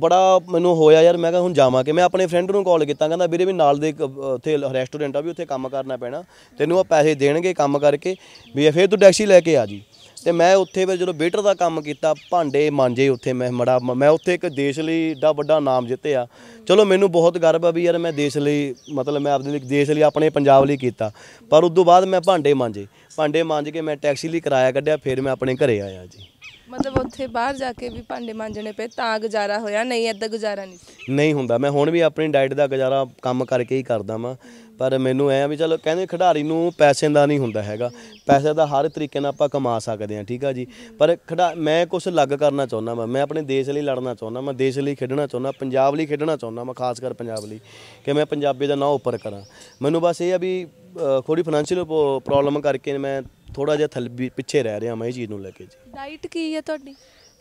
ਬੜਾ ਮੈਨੂੰ ਹੋਇਆ ਯਾਰ ਮੈਂ ਕਿਹਾ ਹੁਣ ਜਾਵਾਂ ਕਿ ਮੈਂ ਆਪਣੇ ਫਰੈਂਡ ਨੂੰ ਕਾਲ ਕੀਤਾ ਕਹਿੰਦਾ ਵੀਰੇ ਵੀ ਨਾਲ ਦੇ ਇੱਕ ਉੱਥੇ ਰੈਸਟੋਰੈਂਟ ਆ ਵੀ ਉੱਥੇ ਕੰਮ ਕਰਨਾ ਪੈਣਾ ਤੈਨੂੰ ਆ ਪੈਸੇ ਦੇਣਗੇ ਕੰਮ ਕਰਕੇ ਵੀ ਫਿਰ ਤੂੰ ਟੈਕਸੀ ਲੈ ਕੇ ਆ ਜੀ ਤੇ ਮੈਂ ਉੱਥੇ ਫਿਰ ਜਦੋਂ ਵੇਟਰ ਦਾ ਕੰਮ ਕੀਤਾ ਭਾਂਡੇ ਮਾਂਜੇ ਉੱਥੇ ਮੈਂ ਮੜਾ ਮੈਂ ਉੱਥੇ ਇੱਕ ਦੇਸ਼ ਲਈ ਏਡਾ ਵੱਡਾ ਨਾਮ ਜਿੱਤਿਆ ਚਲੋ ਮੈਨੂੰ ਬਹੁਤ ਗਰਵ ਆ ਵੀ ਯਾਰ ਮੈਂ ਦੇਸ਼ ਲਈ ਮਤਲਬ ਮੈਂ ਆਪਣੇ ਲਈ ਦੇਸ਼ ਲਈ ਆਪਣੇ ਪੰਜਾਬ ਲਈ ਕੀਤਾ ਪਰ ਉਸ ਤੋਂ ਬਾਅਦ ਮੈਂ ਭਾਂਡੇ ਮਾਂਜੇ ਭਾਂਡੇ ਮਾਂਜ ਕੇ ਮੈਂ ਟੈਕਸੀ ਲਈ ਕਿਰਾਇਆ ਕੱਢਿਆ ਫਿਰ ਮੈਂ ਆਪਣੇ ਘਰੇ ਆਇਆ ਜੀ ਮਤਲਬ ਉੱਥੇ ਬਾਹਰ ਜਾ ਕੇ ਵੀ ਭਾਂਡੇ ਮਾਂਜਣੇ ਪਏ ਤਾਂ ਗੁਜ਼ਾਰਾ ਹੋਇਆ ਨਹੀਂ ਐਦਾਂ ਗੁਜ਼ਾਰਾ ਨਹੀਂ ਨਹੀਂ ਹੁੰਦਾ ਮੈਂ ਹੁਣ ਵੀ ਆਪਣੀ ਡਾਈਟ ਦਾ ਗੁਜ਼ਾਰਾ ਕੰਮ ਕਰਕੇ ਹੀ ਕਰਦਾ ਮਾਂ ਪਰ ਮੈਨੂੰ ਐ ਵੀ ਚਲੋ ਕਹਿੰਦੇ ਖਿਡਾਰੀ ਨੂੰ ਪੈਸੇ ਦਾ ਨਹੀਂ ਹੁੰਦਾ ਹੈਗਾ ਪੈਸੇ ਦਾ ਹਰ ਤਰੀਕੇ ਨਾਲ ਆਪਾਂ ਕਮਾ ਸਕਦੇ ਹਾਂ ਠੀਕ ਆ ਜੀ ਪਰ ਖਿਡਾ ਮੈਂ ਕੁਝ ਲੱਗ ਕਰਨਾ ਚਾਹੁੰਦਾ ਮੈਂ ਆਪਣੇ ਦੇਸ਼ ਲਈ ਲੜਨਾ ਚਾਹੁੰਦਾ ਮੈਂ ਦੇਸ਼ ਲਈ ਖੇਡਣਾ ਚਾਹੁੰਦਾ ਪੰਜਾਬ ਲਈ ਖੇਡਣਾ ਚਾਹੁੰਦਾ ਮੈਂ ਖਾਸ ਕਰ ਪੰਜਾਬ ਲਈ ਕਿ ਮੈਂ ਪੰਜਾਬੀ ਦਾ ਨਾਂ ਉੱਪਰ ਕਰਾਂ ਮੈਨੂੰ ਬਸ ਇਹ ਆ ਵੀ ਥੋੜੀ ਫਾਈਨੈਂਸ਼ੀਅਲ ਪ੍ਰੋਬਲਮ ਕਰਕੇ ਮੈਂ ਥੋੜਾ ਜਿਹਾ ਥੱਲੇ ਪਿੱਛੇ ਰਹਿ ਰਿਹਾ ਮੈਂ ਇਹ ਚੀਜ਼ ਨੂੰ ਲੈ ਕੇ ਜੀ ਡਾਈਟ ਕੀ ਹੈ ਤੁਹਾਡੀ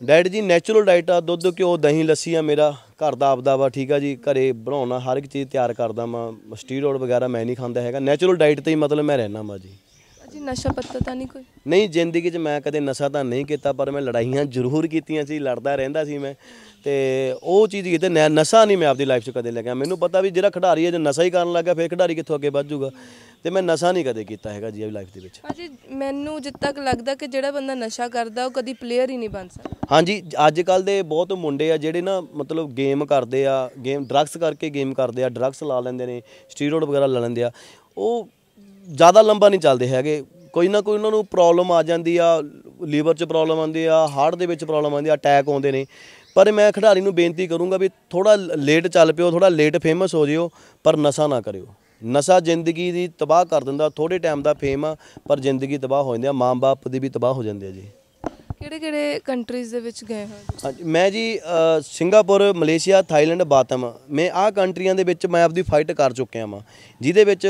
ਡਾਈਟ ਜੀ ਨੇਚਰਲ ਡਾਈਟ ਆ ਦੁੱਧ ਕਿਉਂ ਦਹੀਂ ਲੱਸੀ ਆ ਮੇਰਾ ਘਰ ਦਾ ਆਪਦਾ ਵਾ ਠੀਕ ਆ ਜੀ ਘਰੇ ਬਣਾਉਣਾ ਹਰ ਇੱਕ ਚੀਜ਼ ਤਿਆਰ ਕਰਦਾ ਮੈਂ ਸਟੀਰੋਇਡ ਵਗੈਰਾ ਮੈਂ ਨਹੀਂ ਖਾਂਦਾ ਹੈਗਾ ਨੇਚਰਲ ਡਾਈਟ ਤੇ ਹੀ ਮਤਲਬ ਮੈਂ ਰਹਿਣਾ ਮਾ ਜੀ ਜੀ ਨਸ਼ਾ ਪੱਤਾ ਤਾਂ ਨਹੀਂ ਕੋਈ ਨਹੀਂ ਜ਼ਿੰਦਗੀ 'ਚ ਮੈਂ ਕਦੇ ਨਸ਼ਾ ਤਾਂ ਨਹੀਂ ਕੀਤਾ ਪਰ ਮੈਂ ਲੜਾਈਆਂ ਜ਼ਰੂਰ ਕੀਤੀਆਂ ਸੀ ਲੜਦਾ ਰਹਿੰਦਾ ਸੀ ਮੈਂ ਤੇ ਉਹ ਚੀਜ਼ ਕਿਤੇ ਨਸ਼ਾ ਨਹੀਂ ਮੈਂ ਆਪਦੀ ਲਾਈਫ 'ਚ ਕਦੇ ਲੱਗਿਆ ਮੈਨੂੰ ਪਤਾ ਵੀ ਜਿਹੜਾ ਖਿਡਾਰੀ ਹੈ ਜੇ ਨਸ਼ਾ ਹੀ ਕਰਨ ਲੱਗਾ ਫੇਰ ਖਿਡਾਰੀ ਕਿੱਥੋਂ ਅੱਗੇ ਵੱਧ ਜਾਊਗਾ ਤੇ ਮੈਂ ਨਸ਼ਾ ਨਹੀਂ ਕਦੇ ਕੀਤਾ ਹੈਗਾ ਜੀ ਆਪਣੀ ਲਾਈਫ ਦੇ ਵਿੱਚ ਹਾਂਜੀ ਮੈਨੂੰ ਜਿੱਦ ਤੱਕ ਲੱਗਦਾ ਕਿ ਜਿਹੜਾ ਬੰਦਾ ਨਸ਼ਾ ਕਰਦਾ ਉਹ ਕਦੀ ਪਲੇਅਰ ਹੀ ਨਹੀਂ ਬਣ ਸਕਦਾ ਹਾਂਜੀ ਅੱਜ ਕੱਲ ਦੇ ਬਹੁਤ ਮੁੰਡੇ ਆ ਜਿਹੜੇ ਨਾ ਮਤਲਬ ਗੇਮ ਕਰਦੇ ਆ ਗੇਮ ਡਰੱਗਸ ਕਰਕੇ ਗੇਮ ਕਰਦੇ ਆ ਡਰੱਗਸ ਲਾ ਲੈਂਦੇ ਨੇ ਸਟੀਰੋਇਡ ਵਗੈਰਾ ਲੈ ਲੈਂਦੇ ਆ ਉਹ ਜ਼ਿਆਦਾ ਲੰਬਾ ਨਹੀਂ ਚੱਲਦੇ ਹੈਗੇ ਕੋਈ ਨਾ ਕੋਈ ਉਹਨਾਂ ਨੂੰ ਪ੍ਰੋਬਲਮ ਆ ਜਾਂਦੀ ਆ ਲੀਵਰ 'ਚ ਪ੍ਰੋਬਲਮ ਆਉਂਦੀ ਆ ਹਾਰਟ ਦੇ ਵਿੱਚ ਪ੍ਰੋਬਲਮ ਆਉਂਦੀ ਆ ਅਟੈਕ ਆਉਂਦੇ ਨੇ ਪਰ ਮੈਂ ਖਿਡਾਰੀ ਨੂੰ ਬੇਨਤੀ ਕਰੂੰਗਾ ਵੀ ਥੋੜਾ ਲੇਟ ਚੱਲ ਪਿਓ ਥੋੜਾ ਲੇਟ ਫੇਮਸ ਹੋ ਜਿਓ ਪਰ ਨਸ਼ਾ ਨਾ ਕਰਿਓ ਨਸ਼ਾ ਜ਼ਿੰਦਗੀ ਦੀ ਤਬਾਹ ਕਰ ਦਿੰਦਾ ਥੋੜੇ ਟਾਈਮ ਦਾ ਫੇਮ ਆ ਪਰ ਜ਼ਿੰਦਗੀ ਤਬਾਹ ਹੋ ਜਾਂਦੀ ਆ ਮਾਂ-ਬਾਪ ਦੀ ਵੀ ਤਬਾਹ ਹੋ ਜਾਂਦੀ ਆ ਜੀ ਕਿਹੜੇ ਕਿਹੜੇ ਕੰਟਰੀਜ਼ ਦੇ ਵਿੱਚ ਗਏ ਹੋ ਹਾਂਜੀ ਮੈਂ ਜੀ ਸਿੰਗਾਪੁਰ ਮਲੇਸ਼ੀਆ ਥਾਈਲੈਂਡ ਬਾਤਮ ਮੈਂ ਆਹ ਕੰਟਰੀਆਂ ਦੇ ਵਿੱਚ ਮੈਂ ਆਪਦੀ ਫਾਈਟ ਕਰ ਚੁੱਕਿਆ ਵਾਂ ਜਿਹਦੇ ਵਿੱਚ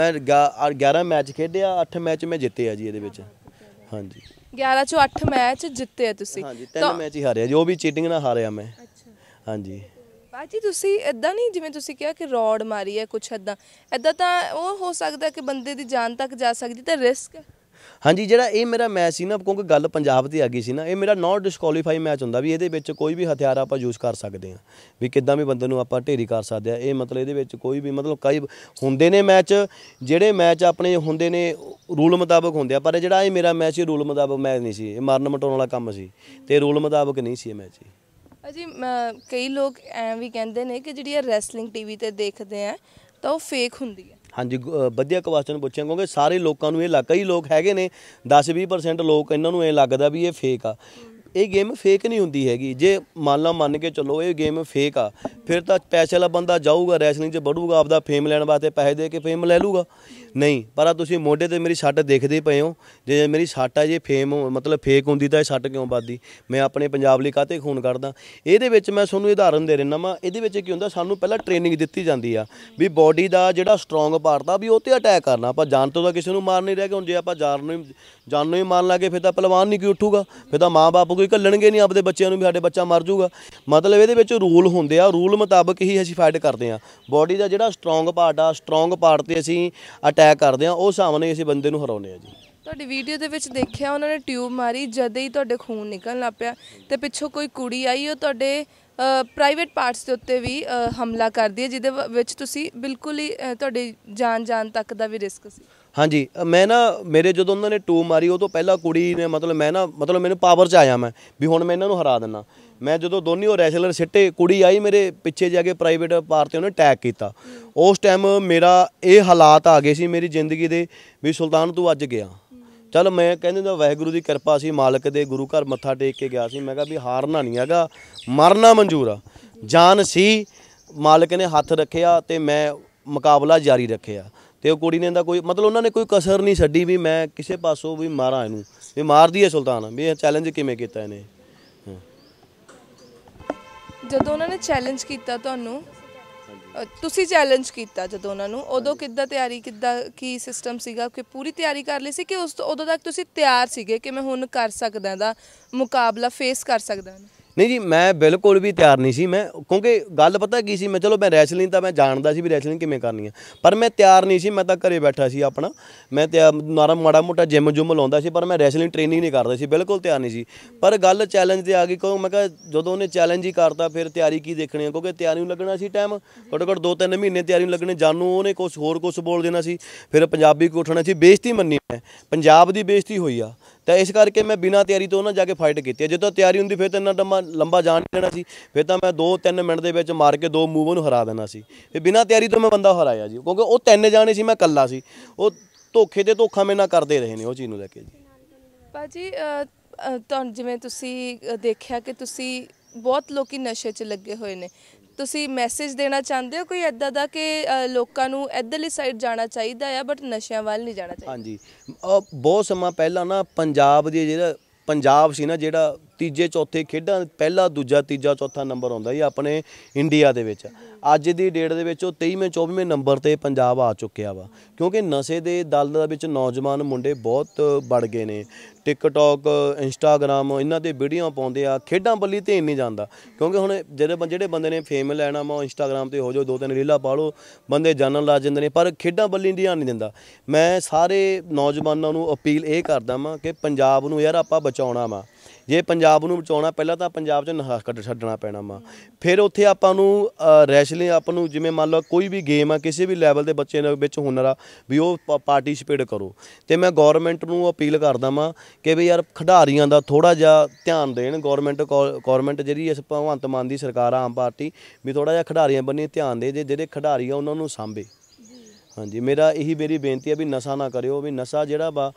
ਮੈਂ 11 ਮੈਚ ਖੇਡਿਆ 8 ਮੈਚ ਮੈਂ ਜਿੱਤੇ ਆ ਜੀ ਇਹਦੇ ਵਿੱਚ ਹਾਂਜੀ 11 ਚੋਂ 8 ਮੈਚ ਜਿੱਤੇ ਆ ਤੁਸੀਂ ਹਾਂਜੀ 3 ਮੈਚ ਹੀ ਹਾਰਿਆ ਜੋ ਵੀ ਚੀਟਿੰਗ ਨਾਲ ਹਾਰਿਆ ਮੈਂ ਅੱਛਾ ਹਾਂਜੀ ਬਾਜੀ ਤੁਸੀਂ ਇਦਾਂ ਨਹੀਂ ਜਿਵੇਂ ਤੁਸੀਂ ਕਿਹਾ ਕਿ ਰੌਡ ਮਾਰੀ ਹੈ ਕੁਛ ਇਦਾਂ ਇਦਾਂ ਤਾਂ ਉਹ ਹੋ ਸਕਦਾ ਕਿ ਬੰਦੇ ਦੀ ਜਾਨ ਤੱਕ ਜਾ ਸਕਦੀ ਤਾਂ ਰਿਸਕ ਹੈ ਹਾਂਜੀ ਜਿਹੜਾ ਇਹ ਮੇਰਾ ਮੈਚ ਸੀ ਨਾ ਕਿਉਂਕਿ ਗੱਲ ਪੰਜਾਬ ਤੇ ਆ ਗਈ ਸੀ ਨਾ ਇਹ ਮੇਰਾ ਨਾਟ ਡਿਸਕੁਆਲੀਫਾਈ ਮੈਚ ਹੁੰਦਾ ਵੀ ਇਹਦੇ ਵਿੱਚ ਕੋਈ ਵੀ ਹਥਿਆਰ ਆਪਾਂ ਯੂਜ਼ ਕਰ ਸਕਦੇ ਆ ਵੀ ਕਿੱਦਾਂ ਵੀ ਬੰਦੇ ਨੂੰ ਆਪਾਂ ਢੇਰੀ ਕਰ ਸਕਦੇ ਆ ਇਹ ਮਤਲਬ ਇਹਦੇ ਵਿੱਚ ਕੋਈ ਵੀ ਮਤਲਬ ਕਈ ਹੁੰਦੇ ਨੇ ਮੈਚ ਜਿਹੜੇ ਮੈਚ ਆਪਣੇ ਹੁੰਦੇ ਨੇ ਰੂਲ ਮੁਤਾਬਕ ਹੁੰਦੇ ਆ ਪਰ ਜਿਹੜਾ ਇਹ ਮੇਰਾ ਮੈਚ ਸੀ ਰੂਲ ਮੁਤਾਬਕ ਮੈਚ ਨਹੀਂ ਸੀ ਇਹ ਮਰਨ ਮਟਾਉਣ ਵਾਲਾ ਕੰਮ ਸੀ ਤੇ ਰੂਲ ਮੁਤਾਬਕ ਨਹੀਂ ਸੀ ਇਹ ਮੈਚ ਜੀ ਅਜੀ ਕਈ ਲੋਕ ਐ ਵੀ ਕਹਿੰਦੇ ਨੇ ਕਿ ਜਿਹੜੀ ਰੈਸਲਿੰਗ ਟੀਵੀ ਤੇ ਦੇਖਦੇ ਆ ਤਾਂ ਉਹ ਫੇਕ ਹੁੰਦੀ ਆ ਹਾਂਜੀ ਵਧੀਆ ਕੁਐਸਚਨ ਪੁੱਛਿਆ ਕਿਉਂਕਿ ਸਾਰੇ ਲੋਕਾਂ ਨੂੰ ਇਹ ਲੱਗਾ ਹੀ ਲੋਕ ਹੈਗੇ ਨੇ 10-20% ਲੋਕ ਇਹਨਾਂ ਨੂੰ ਇਹ ਲੱਗਦਾ ਵੀ ਇਹ ਫੇਕ ਆ ਇਹ ਗੇਮ ਫੇਕ ਨਹੀਂ ਹੁੰਦੀ ਹੈਗੀ ਜੇ ਮੰਨ ਲਾ ਮੰਨ ਕੇ ਚੱਲੋ ਇਹ ਗੇਮ ਫੇਕ ਆ ਫਿਰ ਤਾਂ ਪੈਸੇ ਵਾਲਾ ਬੰਦਾ ਜਾਊਗਾ ਰੈਸਲਿੰਗ 'ਚ ਵੜੂਗਾ ਆਪਦਾ ਫੇਮ ਲੈਣ ਵਾਸਤੇ ਪੈਸੇ ਦੇ ਕੇ ਫੇਮ ਲੈ ਲੂਗਾ ਨਹੀਂ ਪਰ ਆ ਤੁਸੀਂ ਮੋਢੇ ਤੇ ਮੇਰੀ ਛੱਟ ਦੇਖਦੇ ਪਏ ਹੋ ਜੇ ਮੇਰੀ ਛੱਟ ਆ ਜੇ ਫੇਮ ਮਤਲਬ ਫੇਕ ਹੁੰਦੀ ਤਾਂ ਇਹ ਛੱਟ ਕਿਉਂ ਵੱਧਦੀ ਮੈਂ ਆਪਣੇ ਪੰਜਾਬ ਲਈ ਕਾਤੇ ਖੂਨ ਕਰਦਾ ਇਹਦੇ ਵਿੱਚ ਮੈਂ ਤੁਹਾਨੂੰ ਉਦਾਹਰਨ ਦੇ ਰਿਹਾ ਨਾ ਇਹਦੇ ਵਿੱਚ ਕੀ ਹੁੰਦਾ ਸਾਨੂੰ ਪਹਿਲਾਂ ਟ੍ਰੇਨਿੰਗ ਦਿੱਤੀ ਜਾਂਦੀ ਆ ਵੀ ਬਾਡੀ ਦਾ ਜਿਹੜਾ ਸਟਰੋਂਗ ਪਾਰਟ ਆ ਵੀ ਉਹ ਤੇ ਅਟੈਕ ਕਰਨਾ ਆਪਾਂ ਜਾਨ ਤੋਂ ਤਾਂ ਕਿਸੇ ਨੂੰ ਮਾਰ ਨਹੀਂ ਰਿਹਾ ਕਿ ਹੁਣ ਜੇ ਆਪਾਂ ਜਾਨ ਨੂੰ ਜਾਨ ਨੂੰ ਹੀ ਮਾਰ ਲਾਗੇ ਫਿਰ ਤਾਂ ਪਹਿਲਵਾਨ ਨਹੀਂ ਕੋਈ ਉੱਠੂਗਾ ਫਿਰ ਤਾਂ ਮਾਪੇ ਕੋਈ ਘੱਲਣਗੇ ਨਹੀਂ ਆਪਦੇ ਬੱਚਿਆਂ ਨੂੰ ਵੀ ਸਾਡੇ ਬੱਚਾ ਮਰ ਜਾਊਗਾ ਮਤਲਬ ਇਹਦੇ ਵਿੱਚ ਰੂਲ ਹੁੰਦੇ ਆ ਰੂਲ ਮੁਤਾਬਕ ਹੀ ਅਸੀਂ ਫਾਈਟ ਕਰਦੇ ਆ ਬਾਡੀ ਦਾ ਜਿਹੜਾ ਸਟਰੋਂਗ ਪਾਰਟ ਆ ਸਟਰੋਂਗ ਪਾਰਟ ਤੇ ਅਸੀਂ ਅਟੈਕ ਤੈਅ ਕਰਦੇ ਆ ਉਹ ਸਾਹਮਣੇ ਅਸੀਂ ਬੰਦੇ ਨੂੰ ਹਰਾਉਨੇ ਆ ਜੀ ਤੁਹਾਡੀ ਵੀਡੀਓ ਦੇ ਵਿੱਚ ਦੇਖਿਆ ਉਹਨਾਂ ਨੇ ਟਿਊਬ ਮਾਰੀ ਜਦੇ ਹੀ ਤੁਹਾਡੇ ਖੂਨ ਨਿਕਲਣ ਲੱਪਿਆ ਤੇ ਪਿੱਛੋਂ ਕੋਈ ਕੁੜੀ ਆਈ ਉਹ ਤੁਹਾਡੇ ਪ੍ਰਾਈਵੇਟ ਪਾਰਟਸ ਦੇ ਉੱਤੇ ਵੀ ਹਮਲਾ ਕਰਦੀ ਹੈ ਜਿਹਦੇ ਵਿੱਚ ਤੁਸੀਂ ਬਿਲਕੁਲ ਹੀ ਤੁਹਾਡੀ ਜਾਨ ਜਾਨ ਤੱਕ ਦਾ ਵੀ ਰਿਸਕ ਸੀ ਹਾਂਜੀ ਮੈਂ ਨਾ ਮੇਰੇ ਜਦੋਂ ਉਹਨਾਂ ਨੇ ਟੂ ਮਾਰੀ ਉਹ ਤੋਂ ਪਹਿਲਾਂ ਕੁੜੀ ਨੇ ਮਤਲਬ ਮੈਂ ਨਾ ਮਤਲਬ ਮੈਨੂੰ ਪਾਵਰ 'ਚ ਆਇਆ ਮੈਂ ਵੀ ਹੁਣ ਮੈਂ ਇਹਨਾਂ ਨੂੰ ਹਰਾ ਦਿੰਨਾ ਮੈਂ ਜਦੋਂ ਦੋਨੀ ਉਹ ਰੈਸਲਰ ਸਿੱਟੇ ਕੁੜੀ ਆਈ ਮੇਰੇ ਪਿੱਛੇ ਜਾ ਕੇ ਪ੍ਰਾਈਵੇਟ ਪਾਰ ਤੇ ਉਹਨੇ ਟੈਗ ਕੀਤਾ ਉਸ ਟਾਈਮ ਮੇਰਾ ਇਹ ਹਾਲਾਤ ਆ ਗਏ ਸੀ ਮੇਰੀ ਜ਼ਿੰਦਗੀ ਦੇ ਵੀ ਸੁਲਤਾਨ ਤੂੰ ਅੱਜ ਗਿਆ ਚਲ ਮੈਂ ਕਹਿੰਦੇ ਦਾ ਵਾਹਿਗੁਰੂ ਦੀ ਕਿਰਪਾ ਸੀ ਮਾਲਕ ਦੇ ਗੁਰੂ ਘਰ ਮੱਥਾ ਟੇਕ ਕੇ ਗਿਆ ਸੀ ਮੈਂ ਕਿਹਾ ਵੀ ਹਾਰਨਾ ਨਹੀਂ ਹੈਗਾ ਮਰਨਾ ਮਨਜ਼ੂਰ ਆ ਜਾਨ ਸੀ ਮਾਲਕ ਨੇ ਹੱਥ ਰੱਖਿਆ ਤੇ ਮੈਂ ਮੁਕਾਬਲਾ ਜਾਰੀ ਰੱਖਿਆ ਤੇ ਉਹ ਕੁੜੀ ਨੇ ਦਾ ਕੋਈ ਮਤਲਬ ਉਹਨਾਂ ਨੇ ਕੋਈ ਕਸਰ ਨਹੀਂ ਛੱਡੀ ਵੀ ਮੈਂ ਕਿਸੇ ਪਾਸੋਂ ਵੀ ਮਾਰਾਂ ਇਹਨੂੰ ਵੀ ਮਾਰਦੀ ਹੈ ਸੁਲਤਾਨ ਵੀ ਇਹ ਚੈਲੰਜ ਕਿਵੇਂ ਕੀਤਾ ਇਹਨੇ ਜਦੋਂ ਉਹਨਾਂ ਨੇ ਚੈਲੰਜ ਕੀਤਾ ਤੁਹਾਨੂੰ ਤੁਸੀਂ ਚੈਲੰਜ ਕੀਤਾ ਜਦੋਂ ਉਹਨਾਂ ਨੂੰ ਉਦੋਂ ਕਿੱਦਾਂ ਤਿਆਰੀ ਕਿੱਦਾਂ ਕੀ ਸਿਸਟਮ ਸੀਗਾ ਕਿ ਪੂਰੀ ਤਿਆਰੀ ਕਰ ਲਈ ਸੀ ਕਿ ਉਸ ਤੋਂ ਉਦੋਂ ਤੱਕ ਤੁਸੀਂ ਤਿਆਰ ਸੀਗੇ ਕਿ ਮੈਂ ਹੁਣ ਕਰ ਸਕਦਾ ਦਾ ਮੁਕਾਬਲਾ ਫੇਸ ਕਰ ਸਕਦਾ ਹਾਂ ਨਹੀਂ ਜੀ ਮੈਂ ਬਿਲਕੁਲ ਵੀ ਤਿਆਰ ਨਹੀਂ ਸੀ ਮੈਂ ਕਿਉਂਕਿ ਗੱਲ ਪਤਾ ਕੀ ਸੀ ਮੈਂ ਚਲੋ ਮੈਂ ਰੈਸਲਿੰਗ ਤਾਂ ਮੈਂ ਜਾਣਦਾ ਸੀ ਵੀ ਰੈਸਲਿੰਗ ਕਿਵੇਂ ਕਰਨੀ ਹੈ ਪਰ ਮੈਂ ਤਿਆਰ ਨਹੀਂ ਸੀ ਮੈਂ ਤਾਂ ਘਰੇ ਬੈਠਾ ਸੀ ਆਪਣਾ ਮੈਂ ਤੇ ਨਾਰਾ ਮਾੜਾ ਮੋਟਾ ਜਿਮ ਜੁਮ ਲਾਉਂਦਾ ਸੀ ਪਰ ਮੈਂ ਰੈਸਲਿੰਗ ਟ੍ਰੇਨਿੰਗ ਨਹੀਂ ਕਰਦਾ ਸੀ ਬਿਲਕੁਲ ਤਿਆਰ ਨਹੀਂ ਸੀ ਪਰ ਗੱਲ ਚੈਲੰਜ ਤੇ ਆ ਗਈ ਕਿਉਂ ਮੈਂ ਕਿਹਾ ਜਦੋਂ ਉਹਨੇ ਚੈਲੰਜ ਹੀ ਕਰਤਾ ਫਿਰ ਤਿਆਰੀ ਕੀ ਦੇਖਣੀ ਆ ਕਿਉਂਕਿ ਤਿਆਰੀ ਨੂੰ ਲੱਗਣਾ ਸੀ ਟਾਈਮ ਘਟੋ-ਘਟ 2-3 ਮਹੀਨੇ ਤਿਆਰੀ ਨੂੰ ਲੱਗਣੇ ਜਾਨੂ ਉਹਨੇ ਕੁਝ ਹੋਰ ਕੁਝ ਬੋਲ ਦੇਣਾ ਸੀ ਫਿਰ ਪੰਜਾਬੀ ਕੋ ਸੀ ਬੇਇੱਜ਼ਤੀ ਮੰਨੀ ਮੈਂ ਪੰਜਾਬ ਦੀ ਬੇਇੱਜ਼ਤੀ ਹੋਈ ਆ ਤਾਂ ਇਸ ਕਰਕੇ ਮੈਂ ਬਿਨਾਂ ਤਿਆਰੀ ਤੋਂ ਉਹਨਾਂ ਜਾ ਕੇ ਫਾਈਟ ਕੀਤੀ ਜੇ ਜਦੋਂ ਤਿਆਰੀ ਹੁੰਦੀ ਫਿਰ ਤਾਂ ਇੰਨਾ ਡੰਮਾ ਲੰਬਾ ਜਾਣ ਨਹੀਂ ਦੇਣਾ ਸੀ ਫਿਰ ਤਾਂ ਮੈਂ 2-3 ਮਿੰਟ ਦੇ ਵਿੱਚ ਮਾਰ ਕੇ ਦੋ ਮੂਵ ਨੂੰ ਹਰਾ ਦੇਣਾ ਸੀ ਫਿਰ ਬਿਨਾਂ ਤਿਆਰੀ ਤੋਂ ਮੈਂ ਬੰਦਾ ਹਰਾਇਆ ਜੀ ਕਿਉਂਕਿ ਉਹ ਤਿੰਨ ਜਾਣੇ ਸੀ ਮੈਂ ਇਕੱਲਾ ਸੀ ਉਹ ਧੋਖੇ ਤੇ ਧੋਖਾ ਮੇ ਨਾਲ ਕਰਦੇ ਰਹੇ ਨੇ ਉਹ ਚੀਜ਼ ਨੂੰ ਲੈ ਕੇ ਜੀ ਭਾਜੀ ਤੁਹਾਨੂੰ ਜਿਵੇਂ ਤੁਸੀਂ ਦੇਖਿਆ ਕਿ ਤੁਸੀਂ ਬਹੁਤ ਲੋਕੀ ਨਸ਼ੇ 'ਚ ਲੱਗੇ ਹੋਏ ਨੇ ਤੁਸੀਂ ਮੈਸੇਜ ਦੇਣਾ ਚਾਹੁੰਦੇ ਹੋ ਕੋਈ ਐਦਾਂ ਦਾ ਕਿ ਲੋਕਾਂ ਨੂੰ ਇਧਰਲੀ ਸਾਈਡ ਜਾਣਾ ਚਾਹੀਦਾ ਆ ਬਟ ਨਸ਼ਿਆਂ ਵੱਲ ਨਹੀਂ ਜਾਣਾ ਚਾਹੀਦਾ ਹਾਂਜੀ ਬਹੁਤ ਸਮਾਂ ਪਹਿਲਾਂ ਨਾ ਪੰਜਾਬ ਦੇ ਜਿਹੜਾ ਪੰਜਾਬ ਸੀ ਨਾ ਜਿਹੜਾ ਤੀਜੇ ਚੌਥੇ ਖੇਡਾਂ ਪਹਿਲਾ ਦੂਜਾ ਤੀਜਾ ਚੌਥਾ ਨੰਬਰ ਆਉਂਦਾ ਸੀ ਆਪਣੇ ਇੰਡੀਆ ਦੇ ਵਿੱਚ ਅੱਜ ਦੀ ਡੇਟ ਦੇ ਵਿੱਚ ਉਹ 23ਵੇਂ 24ਵੇਂ ਨੰਬਰ ਤੇ ਪੰਜਾਬ ਆ ਚੁੱਕਿਆ ਵਾ ਕਿਉਂਕਿ ਨਸ਼ੇ ਦੇ ਦਲ ਦੇ ਵਿੱਚ ਨੌਜਵਾਨ ਮੁੰਡੇ ਬਹੁਤ ਵੱਡ ਗਏ ਨੇ ਟਿਕਟੌਕ ਇੰਸਟਾਗ੍ਰam ਇਹਨਾਂ ਤੇ ਵੀਡੀਓ ਪਾਉਂਦੇ ਆ ਖੇਡਾਂ ਬੱਲੀ ਧੇਨ ਨਹੀਂ ਜਾਂਦਾ ਕਿਉਂਕਿ ਹੁਣ ਜਿਹੜੇ ਜਿਹੜੇ ਬੰਦੇ ਨੇ ਫੇਮ ਲੈਣਾ ਮਾ ਇੰਸਟਾਗ੍ਰam ਤੇ ਹੋ ਜਾਓ ਦੋ ਤਿੰਨ ਰੀਲਾ ਪਾ ਲਓ ਬੰਦੇ ਜਾਣਨ ਲੱਗ ਜਾਂਦੇ ਨੇ ਪਰ ਖੇਡਾਂ ਬੱਲੀ ਧਿਆਨ ਨਹੀਂ ਦਿੰਦਾ ਮੈਂ ਸਾਰੇ ਨੌਜਵਾਨਾਂ ਨੂੰ ਅਪੀਲ ਇਹ ਕਰਦਾ ਮਾ ਕਿ ਪੰਜਾਬ ਨੂੰ ਯਾਰ ਆਪਾਂ ਬਚਾਉਣਾ ਮਾ ਜੇ ਪੰਜਾਬ ਨੂੰ ਬਚਾਉਣਾ ਪਹਿਲਾਂ ਤਾਂ ਪੰਜਾਬ 'ਚ ਨਹਾ ਕੱਢ ਛੱਡਣਾ ਪੈਣਾ ਵਾ ਫਿਰ ਉੱਥੇ ਆਪਾਂ ਨੂੰ ਰੈਸ਼ਲਿੰਗ ਆਪਾਂ ਨੂੰ ਜਿਵੇਂ ਮੰਨ ਲਓ ਕੋਈ ਵੀ ਗੇਮ ਆ ਕਿਸੇ ਵੀ ਲੈਵਲ ਦੇ ਬੱਚੇ ਦੇ ਵਿੱਚ ਹੁਨਰ ਆ ਵੀ ਉਹ ਪਾਰਟਿਸਿਪੇਟ ਕਰੋ ਤੇ ਮੈਂ ਗਵਰਨਮੈਂਟ ਨੂੰ ਅਪੀਲ ਕਰਦਾ ਵਾਂ ਕਿ ਵੀ ਯਾਰ ਖਿਡਾਰੀਆਂ ਦਾ ਥੋੜਾ ਜਿਹਾ ਧਿਆਨ ਦੇਣ ਗਵਰਨਮੈਂਟ ਗਵਰਨਮੈਂਟ ਜਿਹੜੀ ਇਸ ਭਗਵੰਤ ਮਾਨ ਦੀ ਸਰਕਾਰ ਆ ਆਮ ਪਾਰਟੀ ਵੀ ਥੋੜਾ ਜਿਹਾ ਖਿਡਾਰੀਆਂ ਬੰਨੀ ਧਿਆਨ ਦੇ ਜੇ ਜਿਹੜੇ ਖਿਡਾਰੀ ਆ ਉਹਨਾਂ ਨੂੰ ਸਾਂਭੇ ਹਾਂਜੀ ਮੇਰਾ ਇਹੀ ਮੇਰੀ ਬੇਨਤੀ ਹੈ ਵੀ ਨਸ਼ਾ ਨਾ ਕਰਿਓ ਵੀ ਨਸ਼ਾ ਜਿਹੜਾ ਵਾ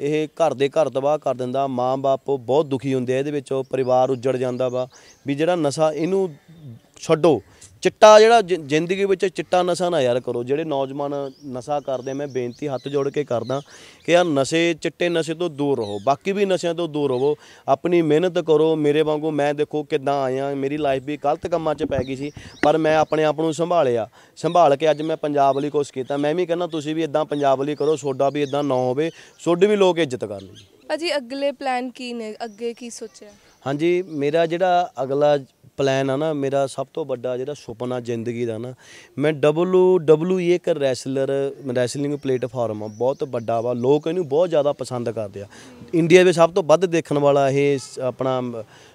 ਇਹ ਘਰ ਦੇ ਘਰ ਤਬਾਹ ਕਰ ਦਿੰਦਾ ਮਾਂ-ਬਾਪ ਬਹੁਤ ਦੁਖੀ ਹੁੰਦੇ ਆ ਇਹਦੇ ਵਿੱਚ ਉਹ ਪਰਿਵਾਰ ਉੱਜੜ ਜਾਂਦਾ ਵਾ ਵੀ ਜਿਹੜਾ ਨਸ਼ਾ ਇਹਨੂੰ ਛੱਡੋ ਚਿੱਟਾ ਜਿਹੜਾ ਜ਼ਿੰਦਗੀ ਵਿੱਚ ਚਿੱਟਾ ਨਸ਼ਾ ਨਾ ਯਾਰ ਕਰੋ ਜਿਹੜੇ ਨੌਜਵਾਨ ਨਸ਼ਾ ਕਰਦੇ ਮੈਂ ਬੇਨਤੀ ਹੱਥ ਜੋੜ ਕੇ ਕਰਦਾ ਕਿ ਯਾਰ ਨਸ਼ੇ ਚਿੱਟੇ ਨਸ਼ੇ ਤੋਂ ਦੂਰ ਰਹੋ ਬਾਕੀ ਵੀ ਨਸ਼ਿਆਂ ਤੋਂ ਦੂਰ ਰਹੋ ਆਪਣੀ ਮਿਹਨਤ ਕਰੋ ਮੇਰੇ ਵਾਂਗੂ ਮੈਂ ਦੇਖੋ ਕਿਦਾਂ ਆਇਆ ਮੇਰੀ ਲਾਈਫ ਵੀ ਗਲਤ ਕੰਮਾਂ 'ਚ ਪੈ ਗਈ ਸੀ ਪਰ ਮੈਂ ਆਪਣੇ ਆਪ ਨੂੰ ਸੰਭਾਲਿਆ ਸੰਭਾਲ ਕੇ ਅੱਜ ਮੈਂ ਪੰਜਾਬ ਲਈ ਕੁਝ ਕੀਤਾ ਮੈਂ ਵੀ ਕਹਿੰਦਾ ਤੁਸੀਂ ਵੀ ਇਦਾਂ ਪੰਜਾਬ ਲਈ ਕਰੋ ਸੋਡਾ ਵੀ ਇਦਾਂ ਨਾ ਹੋਵੇ ਸੋਡੇ ਵੀ ਲੋਕ ਇੱਜ਼ਤ ਕਰਨ ਭਾਜੀ ਅਗਲੇ ਪਲਾਨ ਕੀ ਨੇ ਅੱਗੇ ਕੀ ਸੋਚਿਆ ਹਾਂਜੀ ਮੇਰਾ ਜਿਹੜਾ ਅਗਲਾ ਪਲਾਨ ਆ ਨਾ ਮੇਰਾ ਸਭ ਤੋਂ ਵੱਡਾ ਜਿਹੜਾ ਸੁਪਨਾ ਜ਼ਿੰਦਗੀ ਦਾ ਨਾ ਮੈਂ WWE ਇੱਕ ਰੈਸਲਰ ਰੈਸਲਿੰਗ ਪਲੇਟਫਾਰਮ ਆ ਬਹੁਤ ਵੱਡਾ ਵਾ ਲੋਕ ਇਹਨੂੰ ਬਹੁਤ ਜ਼ਿਆਦਾ ਪਸੰਦ ਕਰਦੇ ਆ ਇੰਡੀਆ ਵਿੱਚ ਸਭ ਤੋਂ ਵੱਧ ਦੇਖਣ ਵਾਲਾ ਇਹ ਆਪਣਾ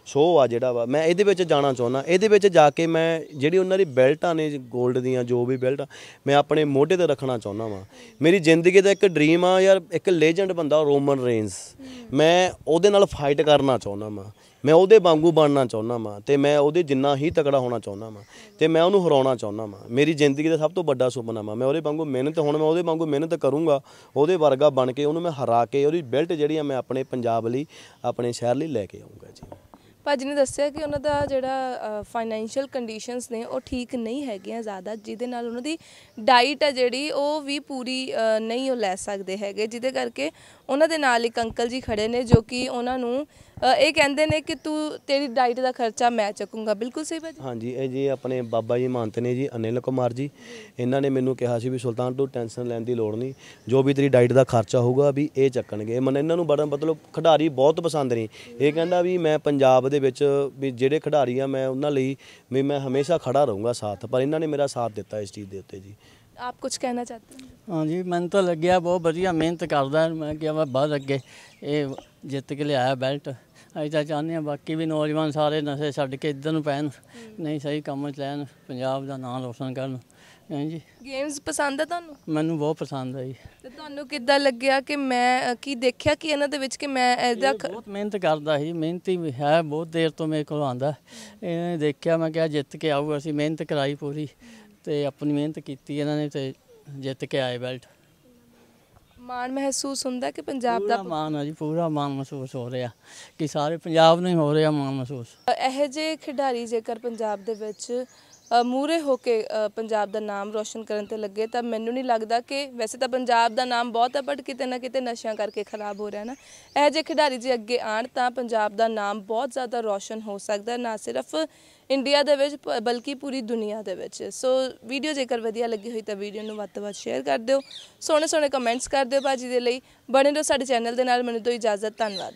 ਸ਼ੋਅ ਆ ਜਿਹੜਾ ਵਾ ਮੈਂ ਇਹਦੇ ਵਿੱਚ ਜਾਣਾ ਚਾਹੁੰਦਾ ਇਹਦੇ ਵਿੱਚ ਜਾ ਕੇ ਮੈਂ ਜਿਹੜੀ ਉਹਨਾਂ ਦੀ ਬੈਲਟਾਂ ਨੇ 골ਡ ਦੀਆਂ ਜੋ ਵੀ ਬੈਲਟ ਮੈਂ ਆਪਣੇ ਮੋਢੇ ਤੇ ਰੱਖਣਾ ਚਾਹੁੰਦਾ ਵਾਂ ਮੇਰੀ ਜ਼ਿੰਦਗੀ ਦਾ ਇੱਕ ਡ੍ਰੀਮ ਆ ਯਾਰ ਇੱਕ ਲੈਜੈਂਡ ਬੰਦਾ ਰੋਮਨ ਰੇਨਸ ਮੈਂ ਉਹਦੇ ਨਾਲ ਫਾਈਟ ਕਰਨਾ ਚਾਹੁੰਦਾ ਵਾਂ ਮੈਂ ਉਹਦੇ ਵਾਂਗੂ ਬਣਨਾ ਚਾਹੁੰਦਾ ਮਾਂ ਤੇ ਮੈਂ ਉਹਦੇ ਜਿੰਨਾ ਹੀ ਤਕੜਾ ਹੋਣਾ ਚਾਹੁੰਦਾ ਮਾਂ ਤੇ ਮੈਂ ਉਹਨੂੰ ਹਰਾਉਣਾ ਚਾਹੁੰਦਾ ਮਾਂ ਮੇਰੀ ਜ਼ਿੰਦਗੀ ਦਾ ਸਭ ਤੋਂ ਵੱਡਾ ਸੁਪਨਾ ਮਾਂ ਮੈਂ ਉਹਦੇ ਵਾਂਗੂ ਮਿਹਨਤ ਹੁਣ ਮੈਂ ਉਹਦੇ ਵਾਂਗੂ ਮਿਹਨਤ ਕਰੂੰਗਾ ਉਹਦੇ ਵਰਗਾ ਬਣ ਕੇ ਉਹਨੂੰ ਮੈਂ ਹਰਾ ਕੇ ਉਹਦੀ ਬੈਲਟ ਜਿਹੜੀ ਆ ਮੈਂ ਆਪਣੇ ਪੰਜਾਬ ਲਈ ਆਪਣੇ ਸ਼ਹਿਰ ਲਈ ਲੈ ਕੇ ਆਉਂਗਾ ਜੀ ਭਾਜੀ ਨੇ ਦੱਸਿਆ ਕਿ ਉਹਨਾਂ ਦਾ ਜਿਹੜਾ ਫਾਈਨੈਂਸ਼ੀਅਲ ਕੰਡੀਸ਼ਨਸ ਨੇ ਉਹ ਠੀਕ ਨਹੀਂ ਹੈਗੀਆਂ ਜ਼ਿਆਦਾ ਜਿਹਦੇ ਨਾਲ ਉਹਨਾਂ ਦੀ ਡਾਈਟ ਹੈ ਜਿਹੜੀ ਉਹ ਵੀ ਪੂਰੀ ਨਹੀਂ ਉਹ ਲੈ ਸਕਦੇ ਹੈਗੇ ਜਿਹਦੇ ਕਰਕੇ ਉਹਨਾਂ ਦੇ ਨਾਲ ਇੱਕ ਅੰਕਲ ਜੀ ਖੜੇ ਨੇ ਜੋ ਕਿ ਉਹਨਾਂ ਨੂੰ ਇਹ ਕਹਿੰਦੇ ਨੇ ਕਿ ਤੂੰ ਤੇਰੀ ਡਾਈਟ ਦਾ ਖਰਚਾ ਮੈਂ ਚੱਕੂੰਗਾ ਬਿਲਕੁਲ ਸਹੀ ਬਾਜੀ ਹਾਂਜੀ ਇਹ ਜੀ ਆਪਣੇ ਬਾਬਾ ਜੀ ਮਾਨਤ ਨੇ ਜੀ ਅਨਿਲ ਕੁਮਾਰ ਜੀ ਇਹਨਾਂ ਨੇ ਮੈਨੂੰ ਕਿਹਾ ਸੀ ਵੀ ਸੁਲਤਾਨ ਤੂੰ ਟੈਨਸ਼ਨ ਲੈਣ ਦੀ ਲੋੜ ਨਹੀਂ ਜੋ ਵੀ ਤੇਰੀ ਡਾਈਟ ਦਾ ਖਰਚਾ ਹੋਊਗਾ ਵੀ ਇਹ ਚੱਕਣਗੇ ਮਨ ਇਹਨਾਂ ਨੂੰ ਬੜਾ ਮਤਲਬ ਖਿਡਾਰੀ ਬਹੁਤ ਪਸੰਦ ਨੇ ਇਹ ਕਹਿੰਦਾ ਵੀ ਮੈਂ ਪੰਜਾਬ ਦੇ ਵਿੱਚ ਵੀ ਜਿਹੜੇ ਖਿਡਾਰੀ ਆ ਮੈਂ ਉਹਨਾਂ ਲਈ ਵੀ ਮੈਂ ਹਮੇਸ਼ਾ ਖੜਾ ਰਹੂੰਗਾ ਸਾਥ ਪਰ ਇਹਨਾਂ ਨੇ ਮੇਰਾ ਸਾਥ ਦਿੱਤਾ ਇਸ ਚੀਜ਼ ਦੇ ਉੱਤੇ ਜੀ ਆਪ ਕੁਝ ਕਹਿਣਾ ਚਾਹਤੇ ਹੋ ਜੀ ਮੈਨੂੰ ਤਾਂ ਲੱਗਿਆ ਬਹੁਤ ਵਧੀਆ ਮਿਹਨਤ ਕਰਦਾ ਮੈਂ ਕਿਹਾ ਮੈਂ ਬਾਅਦ ਅੱਗੇ ਇਹ ਜਿੱਤ ਕੇ ਲਿਆਇਆ ਬੈਲਟ ਅਸੀਂ ਤਾਂ ਚਾਹੁੰਦੇ ਆ ਬਾਕੀ ਵੀ ਨੌਜਵਾਨ ਸਾਰੇ ਨਸ਼ੇ ਛੱਡ ਕੇ ਇੱਧਰ ਨੂੰ ਪੈਣ ਨਹੀਂ ਸਹੀ ਕੰਮ 'ਚ ਲੈਣ ਪੰਜਾਬ ਦਾ ਨਾਮ ਰੋਸ਼ਨ ਕਰਨ ਹਾਂਜੀ ਗੇਮਸ ਪਸੰਦ ਆ ਤੁਹਾਨੂੰ ਮੈਨੂੰ ਬਹੁਤ ਪਸੰਦ ਆ ਜੀ ਤੇ ਤੁਹਾਨੂੰ ਕਿੱਦਾਂ ਲੱਗਿਆ ਕਿ ਮੈਂ ਕੀ ਦੇਖਿਆ ਕਿ ਇਹਨਾਂ ਦੇ ਵਿੱਚ ਕਿ ਮੈਂ ਇਹਦਾ ਬਹੁਤ ਮਿਹਨਤ ਕਰਦਾ ਸੀ ਮਿਹਨਤੀ ਵੀ ਹੈ ਬਹੁਤ ਦੇਰ ਤੋਂ ਮੇਰੇ ਕੋਲ ਆਂਦਾ ਇਹਨੇ ਦੇਖਿਆ ਮੈਂ ਕਿਹਾ ਜਿੱਤ ਕੇ ਆਊਗਾ ਅਸੀਂ ਮਿਹਨਤ ਕਰਾਈ ਪੂਰੀ ਤੇ ਆਪਣੀ ਮਿਹਨਤ ਕੀਤੀ ਇਹਨਾਂ ਨੇ ਤੇ ਜਿੱਤ ਕੇ ਆਏ ਬੈਲਟ ਮਾਣ ਮਹਿਸੂਸ ਹੁੰਦਾ ਕਿ ਪੰਜਾਬ ਦਾ ਪੂਰਾ ਮਾਣ ਆ ਜੀ ਪੂਰਾ ਮਾਣ ਮਹਿਸੂਸ ਹੋ ਰਿਹਾ ਕਿ ਸਾਰੇ ਪੰਜਾਬ ਨੂੰ ਹੀ ਹੋ ਰਿਹਾ ਮਾਣ ਮਹਿਸੂਸ ਇਹ ਜੇ ਖਿਡਾਰੀ ਜੇਕਰ ਪੰਜਾਬ ਦੇ ਵਿੱਚ ਮੂਰੇ ਹੋ ਕੇ ਪੰਜਾਬ ਦਾ ਨਾਮ ਰੋਸ਼ਨ ਕਰਨ ਤੇ ਲੱਗੇ ਤਾਂ ਮੈਨੂੰ ਨਹੀਂ ਲੱਗਦਾ ਕਿ ਵੈਸੇ ਤਾਂ ਪੰਜਾਬ ਦਾ ਨਾਮ ਬਹੁਤ ਹੈ ਬਟ ਕਿਤੇ ਨਾ ਕਿਤੇ ਨਸ਼ਿਆਂ ਕਰਕੇ ਖਰਾਬ ਹੋ ਰਿਹਾ ਨਾ ਇਹ ਜੇ ਖਿਡਾਰੀ ਜੇ ਅੱਗੇ ਆਣ ਤਾਂ ਪੰਜਾਬ ਦਾ ਨਾਮ ਬਹੁਤ ਜ਼ਿਆਦਾ ਰੋਸ਼ਨ ਹੋ ਸਕਦਾ ਨਾ ਸਿਰਫ ਇੰਡੀਆ ਦੇ ਵਿੱਚ ਬਲਕਿ ਪੂਰੀ ਦੁਨੀਆ ਦੇ ਵਿੱਚ ਸੋ ਵੀਡੀਓ ਜੇਕਰ ਵਧੀਆ ਲੱਗੀ ਹੋਈ ਤਾਂ ਵੀਡੀਓ ਨੂੰ ਵੱਧ ਤੋਂ ਵੱਧ ਸ਼ੇਅਰ ਕਰ ਦਿਓ ਸੋਹਣੇ ਸੋਹਣੇ ਕਮੈਂਟਸ ਕਰ ਦਿਓ ਬਾਜੀ ਦੇ ਲਈ ਬਣੇ ਰਹੋ ਸਾਡੇ ਚੈਨਲ ਦੇ ਨਾਲ ਮੈਨੂੰ ਤੋਂ ਇਜਾਜ਼ਤ ਧੰਨਵਾਦ